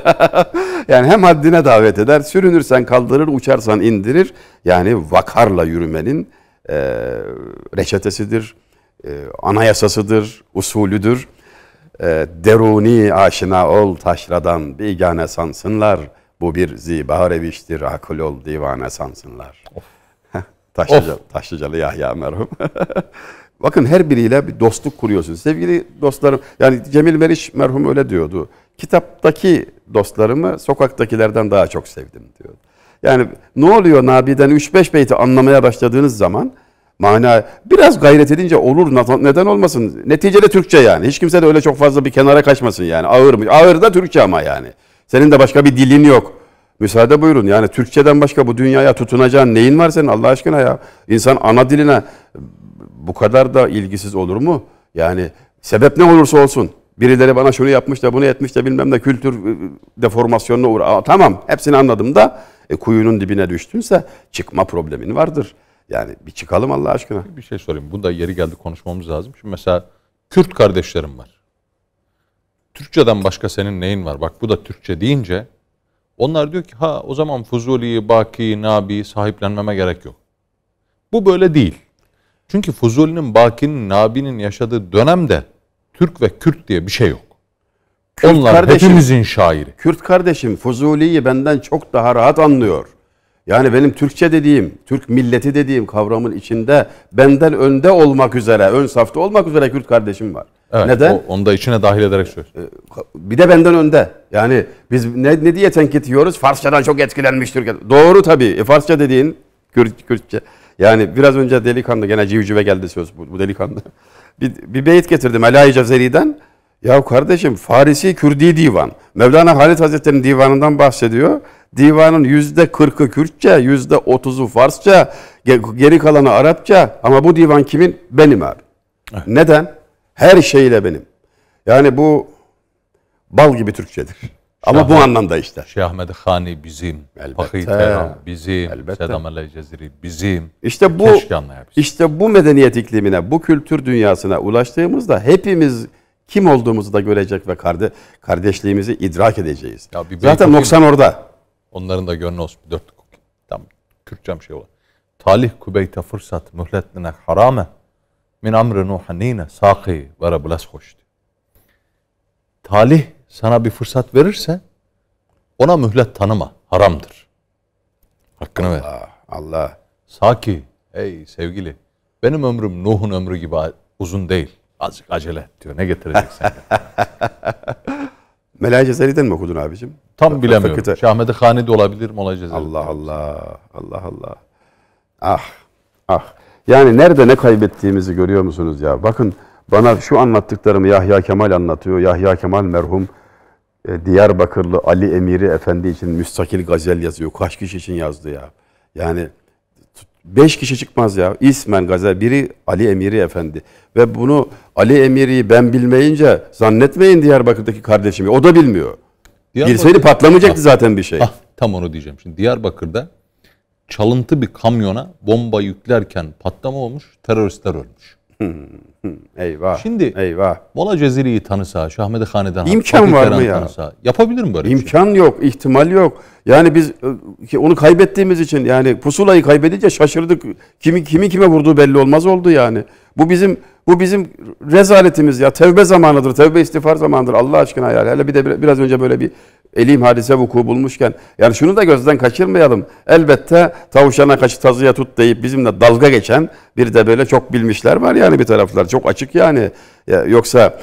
yani hem haddine davet eder, sürünürsen kaldırır, uçarsan indirir. Yani vakarla yürümenin e, reçetesidir, e, anayasasıdır, usulüdür. E, deruni aşina ol taşradan bigane sansınlar. Bu bir ziba reviştir, akıl ol divane sansınlar. Of. Taşlıcalı, Taşlıcalı Yahya merhum. Bakın her biriyle bir dostluk kuruyorsunuz. Sevgili dostlarım, yani Cemil Meriç merhum öyle diyordu. Kitaptaki dostlarımı sokaktakilerden daha çok sevdim diyor. Yani ne oluyor Nabi'den 3-5 beyti anlamaya başladığınız zaman mana biraz gayret edince olur neden olmasın. Neticede Türkçe yani. Hiç kimse de öyle çok fazla bir kenara kaçmasın yani. Ağır mı? Ağır da Türkçe ama yani. Senin de başka bir dilin yok. Müsaade buyurun. Yani Türkçeden başka bu dünyaya tutunacağın neyin var senin Allah aşkına ya? İnsan ana diline bu kadar da ilgisiz olur mu? Yani sebep ne olursa olsun. Birileri bana şunu yapmış da bunu etmiş de bilmem ne kültür ıı, ıı, deformasyonuna uğra. Aa, tamam hepsini anladım da e, kuyunun dibine düştünse çıkma problemin vardır. Yani bir çıkalım Allah aşkına. Bir şey sorayım. Bunu da yeri geldi konuşmamız lazım. Şimdi mesela Kürt kardeşlerim var. Türkçeden başka senin neyin var? Bak bu da Türkçe deyince onlar diyor ki ha o zaman Fuzuli, Baki'yi, Nabi sahiplenmeme gerek yok. Bu böyle değil. Çünkü Fuzuli'nin, Baki'nin, Nabi'nin yaşadığı dönemde Türk ve Kürt diye bir şey yok. Kürt Onlar kardeşim, hepimizin şairi. Kürt kardeşim Fuzuli'yi benden çok daha rahat anlıyor. Yani benim Türkçe dediğim, Türk milleti dediğim kavramın içinde benden önde olmak üzere, ön safta olmak üzere Kürt kardeşim var. Evet, Neden? O, onu da içine dahil ederek söylüyorsun. Ee, bir de benden önde. Yani biz ne, ne diye tenkit yiyoruz? Farsçadan çok etkilenmiş Türkiye. Doğru tabii. E, Farsça dediğin Kürt, Kürtçe. Yani biraz önce delikanlı gene civcive geldi söz bu, bu delikanlı. bir, bir beyit getirdim Elayi Cezeri'den. Ya kardeşim Farisi Kürdi divan. Mevlana Halit Hazretleri'nin divanından bahsediyor. Divanın yüzde kırkı Kürtçe, yüzde otuzu Farsça, geri kalanı Arapça. Ama bu divan kimin? Benim abi. Neden? Her şeyle benim. Yani bu bal gibi Türkçedir. Ama Şah bu anlamda işte. Şeyh Ahmed Hani bizim, Fakih bizim, Elbette. Sedam El Ceziri bizim. İşte bu işte bu medeniyet iklimine, bu kültür dünyasına ulaştığımızda hepimiz kim olduğumuzu da görecek ve karde, kardeşliğimizi idrak edeceğiz. Ya bir Zaten noksan orada. Onların da gönlü olsun. Dört tam Kürtçem şey olan. Talih kubeyte fırsat mühlet minek harame min amrı nuhanine saki ve rablas hoştu. Talih sana bir fırsat verirse ona mühlet tanıma. Haramdır. Hakkını Allah, ver. Allah. Saki. Ey sevgili. Benim ömrüm Nuh'un ömrü gibi uzun değil. Azıcık acele et diyor. Ne getireceksin? Melaye Cezeri'den mi okudun abicim? Tam bilemiyorum. Fakülte. Şahmet-i şey, Hanide olabilir Molaye Allah Allah. Allah Allah. Ah. Ah. Yani nerede ne kaybettiğimizi görüyor musunuz ya? Bakın bana şu anlattıklarımı Yahya Kemal anlatıyor. Yahya Kemal merhum e, Diyarbakırlı Ali Emiri Efendi için müstakil gazel yazıyor. Kaç kişi için yazdı ya? Yani beş kişi çıkmaz ya. İsmen gazel. Biri Ali Emiri Efendi. Ve bunu Ali Emiri'yi ben bilmeyince zannetmeyin Diyarbakır'daki kardeşimi. O da bilmiyor. Bilseydi patlamayacaktı ah, zaten bir şey. Ah, tam onu diyeceğim. Şimdi Diyarbakır'da çalıntı bir kamyona bomba yüklerken patlama olmuş, teröristler ölmüş. Hmm, eyvah. Şimdi eyvah. Mola Cezeri'yi tanısa, Şahmedi Hanedan İmkan var mı ya? Tanısa, yapabilir mi böyle şey? İmkan şey? yok, ihtimal yok. Yani biz e, onu kaybettiğimiz için yani pusulayı kaybedince şaşırdık. Kimi kimi kime vurduğu belli olmaz oldu yani. Bu bizim bu bizim rezaletimiz ya. Tevbe zamanıdır. Tevbe istiğfar zamanıdır. Allah aşkına ya. Hele bir de biraz önce böyle bir elim hadise vuku bulmuşken. Yani şunu da gözden kaçırmayalım. Elbette tavşana kaç tazıya tut deyip bizimle dalga geçen bir de böyle çok bilmişler var yani bir taraflar. Çok açık yani. Ya, yoksa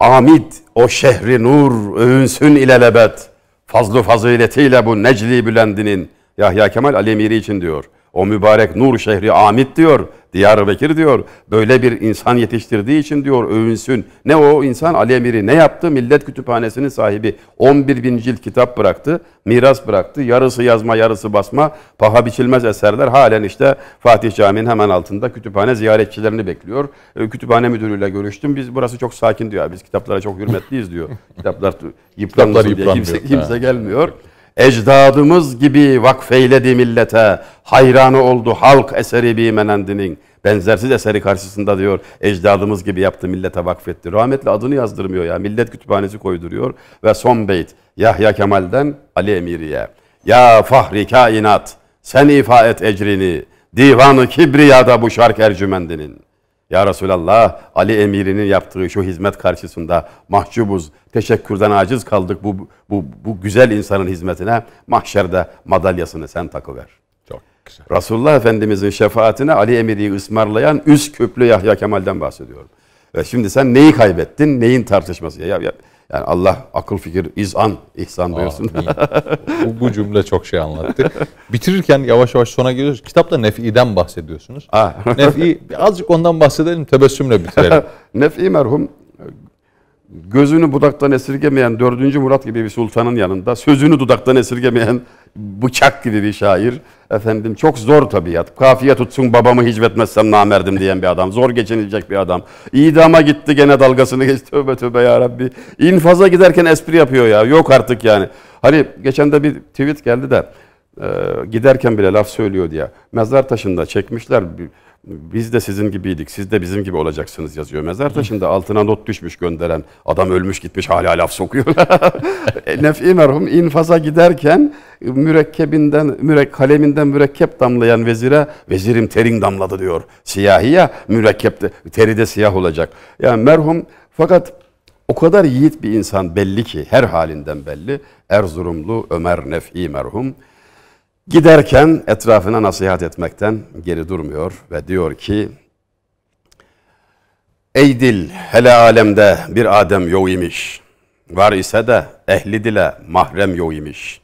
Amid o şehri nur övünsün ilelebet. Fazlı faziletiyle bu Necli Bülendinin Yahya Kemal Alemiri için diyor. O mübarek nur şehri Amit diyor. Diyarbakır diyor. Böyle bir insan yetiştirdiği için diyor övünsün. Ne o insan Ali Emir'i ne yaptı? Millet Kütüphanesi'nin sahibi 11 bin cilt kitap bıraktı. Miras bıraktı. Yarısı yazma yarısı basma. Paha biçilmez eserler halen işte Fatih Camii'nin hemen altında kütüphane ziyaretçilerini bekliyor. Ee, kütüphane müdürüyle görüştüm. Biz burası çok sakin diyor. Biz kitaplara çok hürmetliyiz diyor. Kitaplar yıpranmasın diye kimse, kimse gelmiyor ecdadımız gibi vakfeyledi millete. Hayranı oldu halk eseri menendinin Benzersiz eseri karşısında diyor ecdadımız gibi yaptı millete vakfetti. Rahmetli adını yazdırmıyor ya. Millet kütüphanesi koyduruyor. Ve son beyt Yahya Kemal'den Ali Emiri'ye. Ya fahri kainat sen ifa et ecrini. Divanı Kibriya'da bu şark ercümendinin. Ya Resulallah Ali emirinin yaptığı şu hizmet karşısında mahcubuz, teşekkürden aciz kaldık bu, bu, bu güzel insanın hizmetine mahşerde madalyasını sen takıver. Çok güzel. Resulullah Efendimizin şefaatine Ali Emiri ısmarlayan üst köplü Yahya Kemal'den bahsediyorum. Ve şimdi sen neyi kaybettin, neyin tartışması? Ya, ya, yani Allah akıl fikir izan ihsan diyorsun bu, bu cümle çok şey anlattı. Bitirirken yavaş yavaş sona geliyoruz. Kitapta nef'iden bahsediyorsunuz. nef'i azıcık ondan bahsedelim tebessümle bitirelim. nef'i merhum gözünü budaktan esirgemeyen 4. Murat gibi bir sultanın yanında, sözünü dudaktan esirgemeyen bıçak gibi bir şair. Efendim çok zor tabiat. Kafiye tutsun babamı hicvetmezsem namerdim diyen bir adam. Zor geçinecek bir adam. İdama gitti gene dalgasını geçti. Tövbe tövbe ya Rabbi. İnfaza giderken espri yapıyor ya. Yok artık yani. Hani geçen de bir tweet geldi de e, giderken bile laf söylüyor diye. Mezar taşında çekmişler. Biz de sizin gibiydik, siz de bizim gibi olacaksınız yazıyor. Mezar taşında altına not düşmüş gönderen. Adam ölmüş gitmiş hala laf sokuyor. E, nef'i merhum infaza giderken mürekkebinden, mürek, kaleminden mürekkep damlayan vezire vezirim terin damladı diyor. Siyahi ya mürekkep de, teri de siyah olacak. Yani merhum fakat o kadar yiğit bir insan belli ki her halinden belli. Erzurumlu Ömer Nef'i merhum Giderken etrafına nasihat etmekten geri durmuyor ve diyor ki Ey dil hele alemde bir Adem yok imiş. Var ise de ehli dile mahrem yok imiş.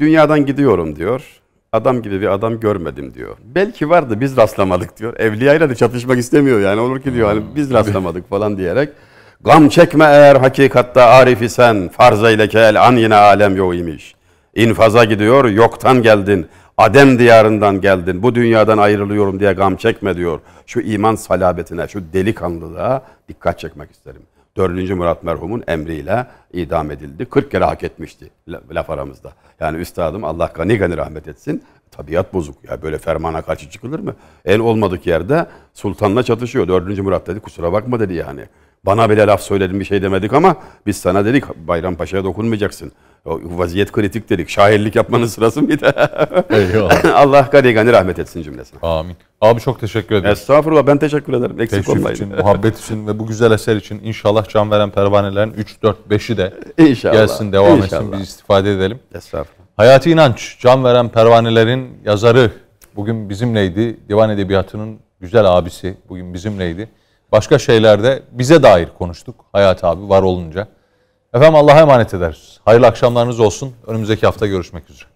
Dünyadan gidiyorum diyor. Adam gibi bir adam görmedim diyor. Belki vardı biz rastlamadık diyor. Evliyayla da çatışmak istemiyor yani olur ki diyor hani biz rastlamadık falan diyerek. Gam çekme eğer hakikatta arif isen farz eyle kel an yine alem yok imiş.'' Infaza gidiyor, yoktan geldin. Adem diyarından geldin. Bu dünyadan ayrılıyorum diye gam çekme diyor. Şu iman salabetine, şu delikanlılığa dikkat çekmek isterim. Dördüncü Murat merhumun emriyle idam edildi. 40 kere hak etmişti laf aramızda. Yani üstadım Allah gani gani rahmet etsin. Tabiat bozuk ya böyle fermana karşı çıkılır mı? En olmadık yerde sultanla çatışıyor. Dördüncü Murat dedi kusura bakma dedi yani. Bana bile laf söyledin bir şey demedik ama biz sana dedik Bayrampaşa'ya dokunmayacaksın. O vaziyet kritik dedik. Şairlik yapmanın sırası mıydı? Eyvallah. Allah Karigani rahmet etsin cümlesine. Amin. Abi çok teşekkür ederim. Estağfurullah ben teşekkür ederim. Eksik Teşrif olmayın. için, muhabbet için ve bu güzel eser için inşallah can veren pervanelerin 3, 4, 5'i de inşallah. gelsin devam inşallah. etsin. Biz istifade edelim. Estağfurullah. Hayati İnanç, can veren pervanelerin yazarı bugün bizimleydi. Divan Edebiyatı'nın güzel abisi bugün bizimleydi başka şeylerde bize dair konuştuk. Hayat abi var olunca. Efendim Allah'a emanet ederiz. Hayırlı akşamlarınız olsun. Önümüzdeki hafta görüşmek üzere.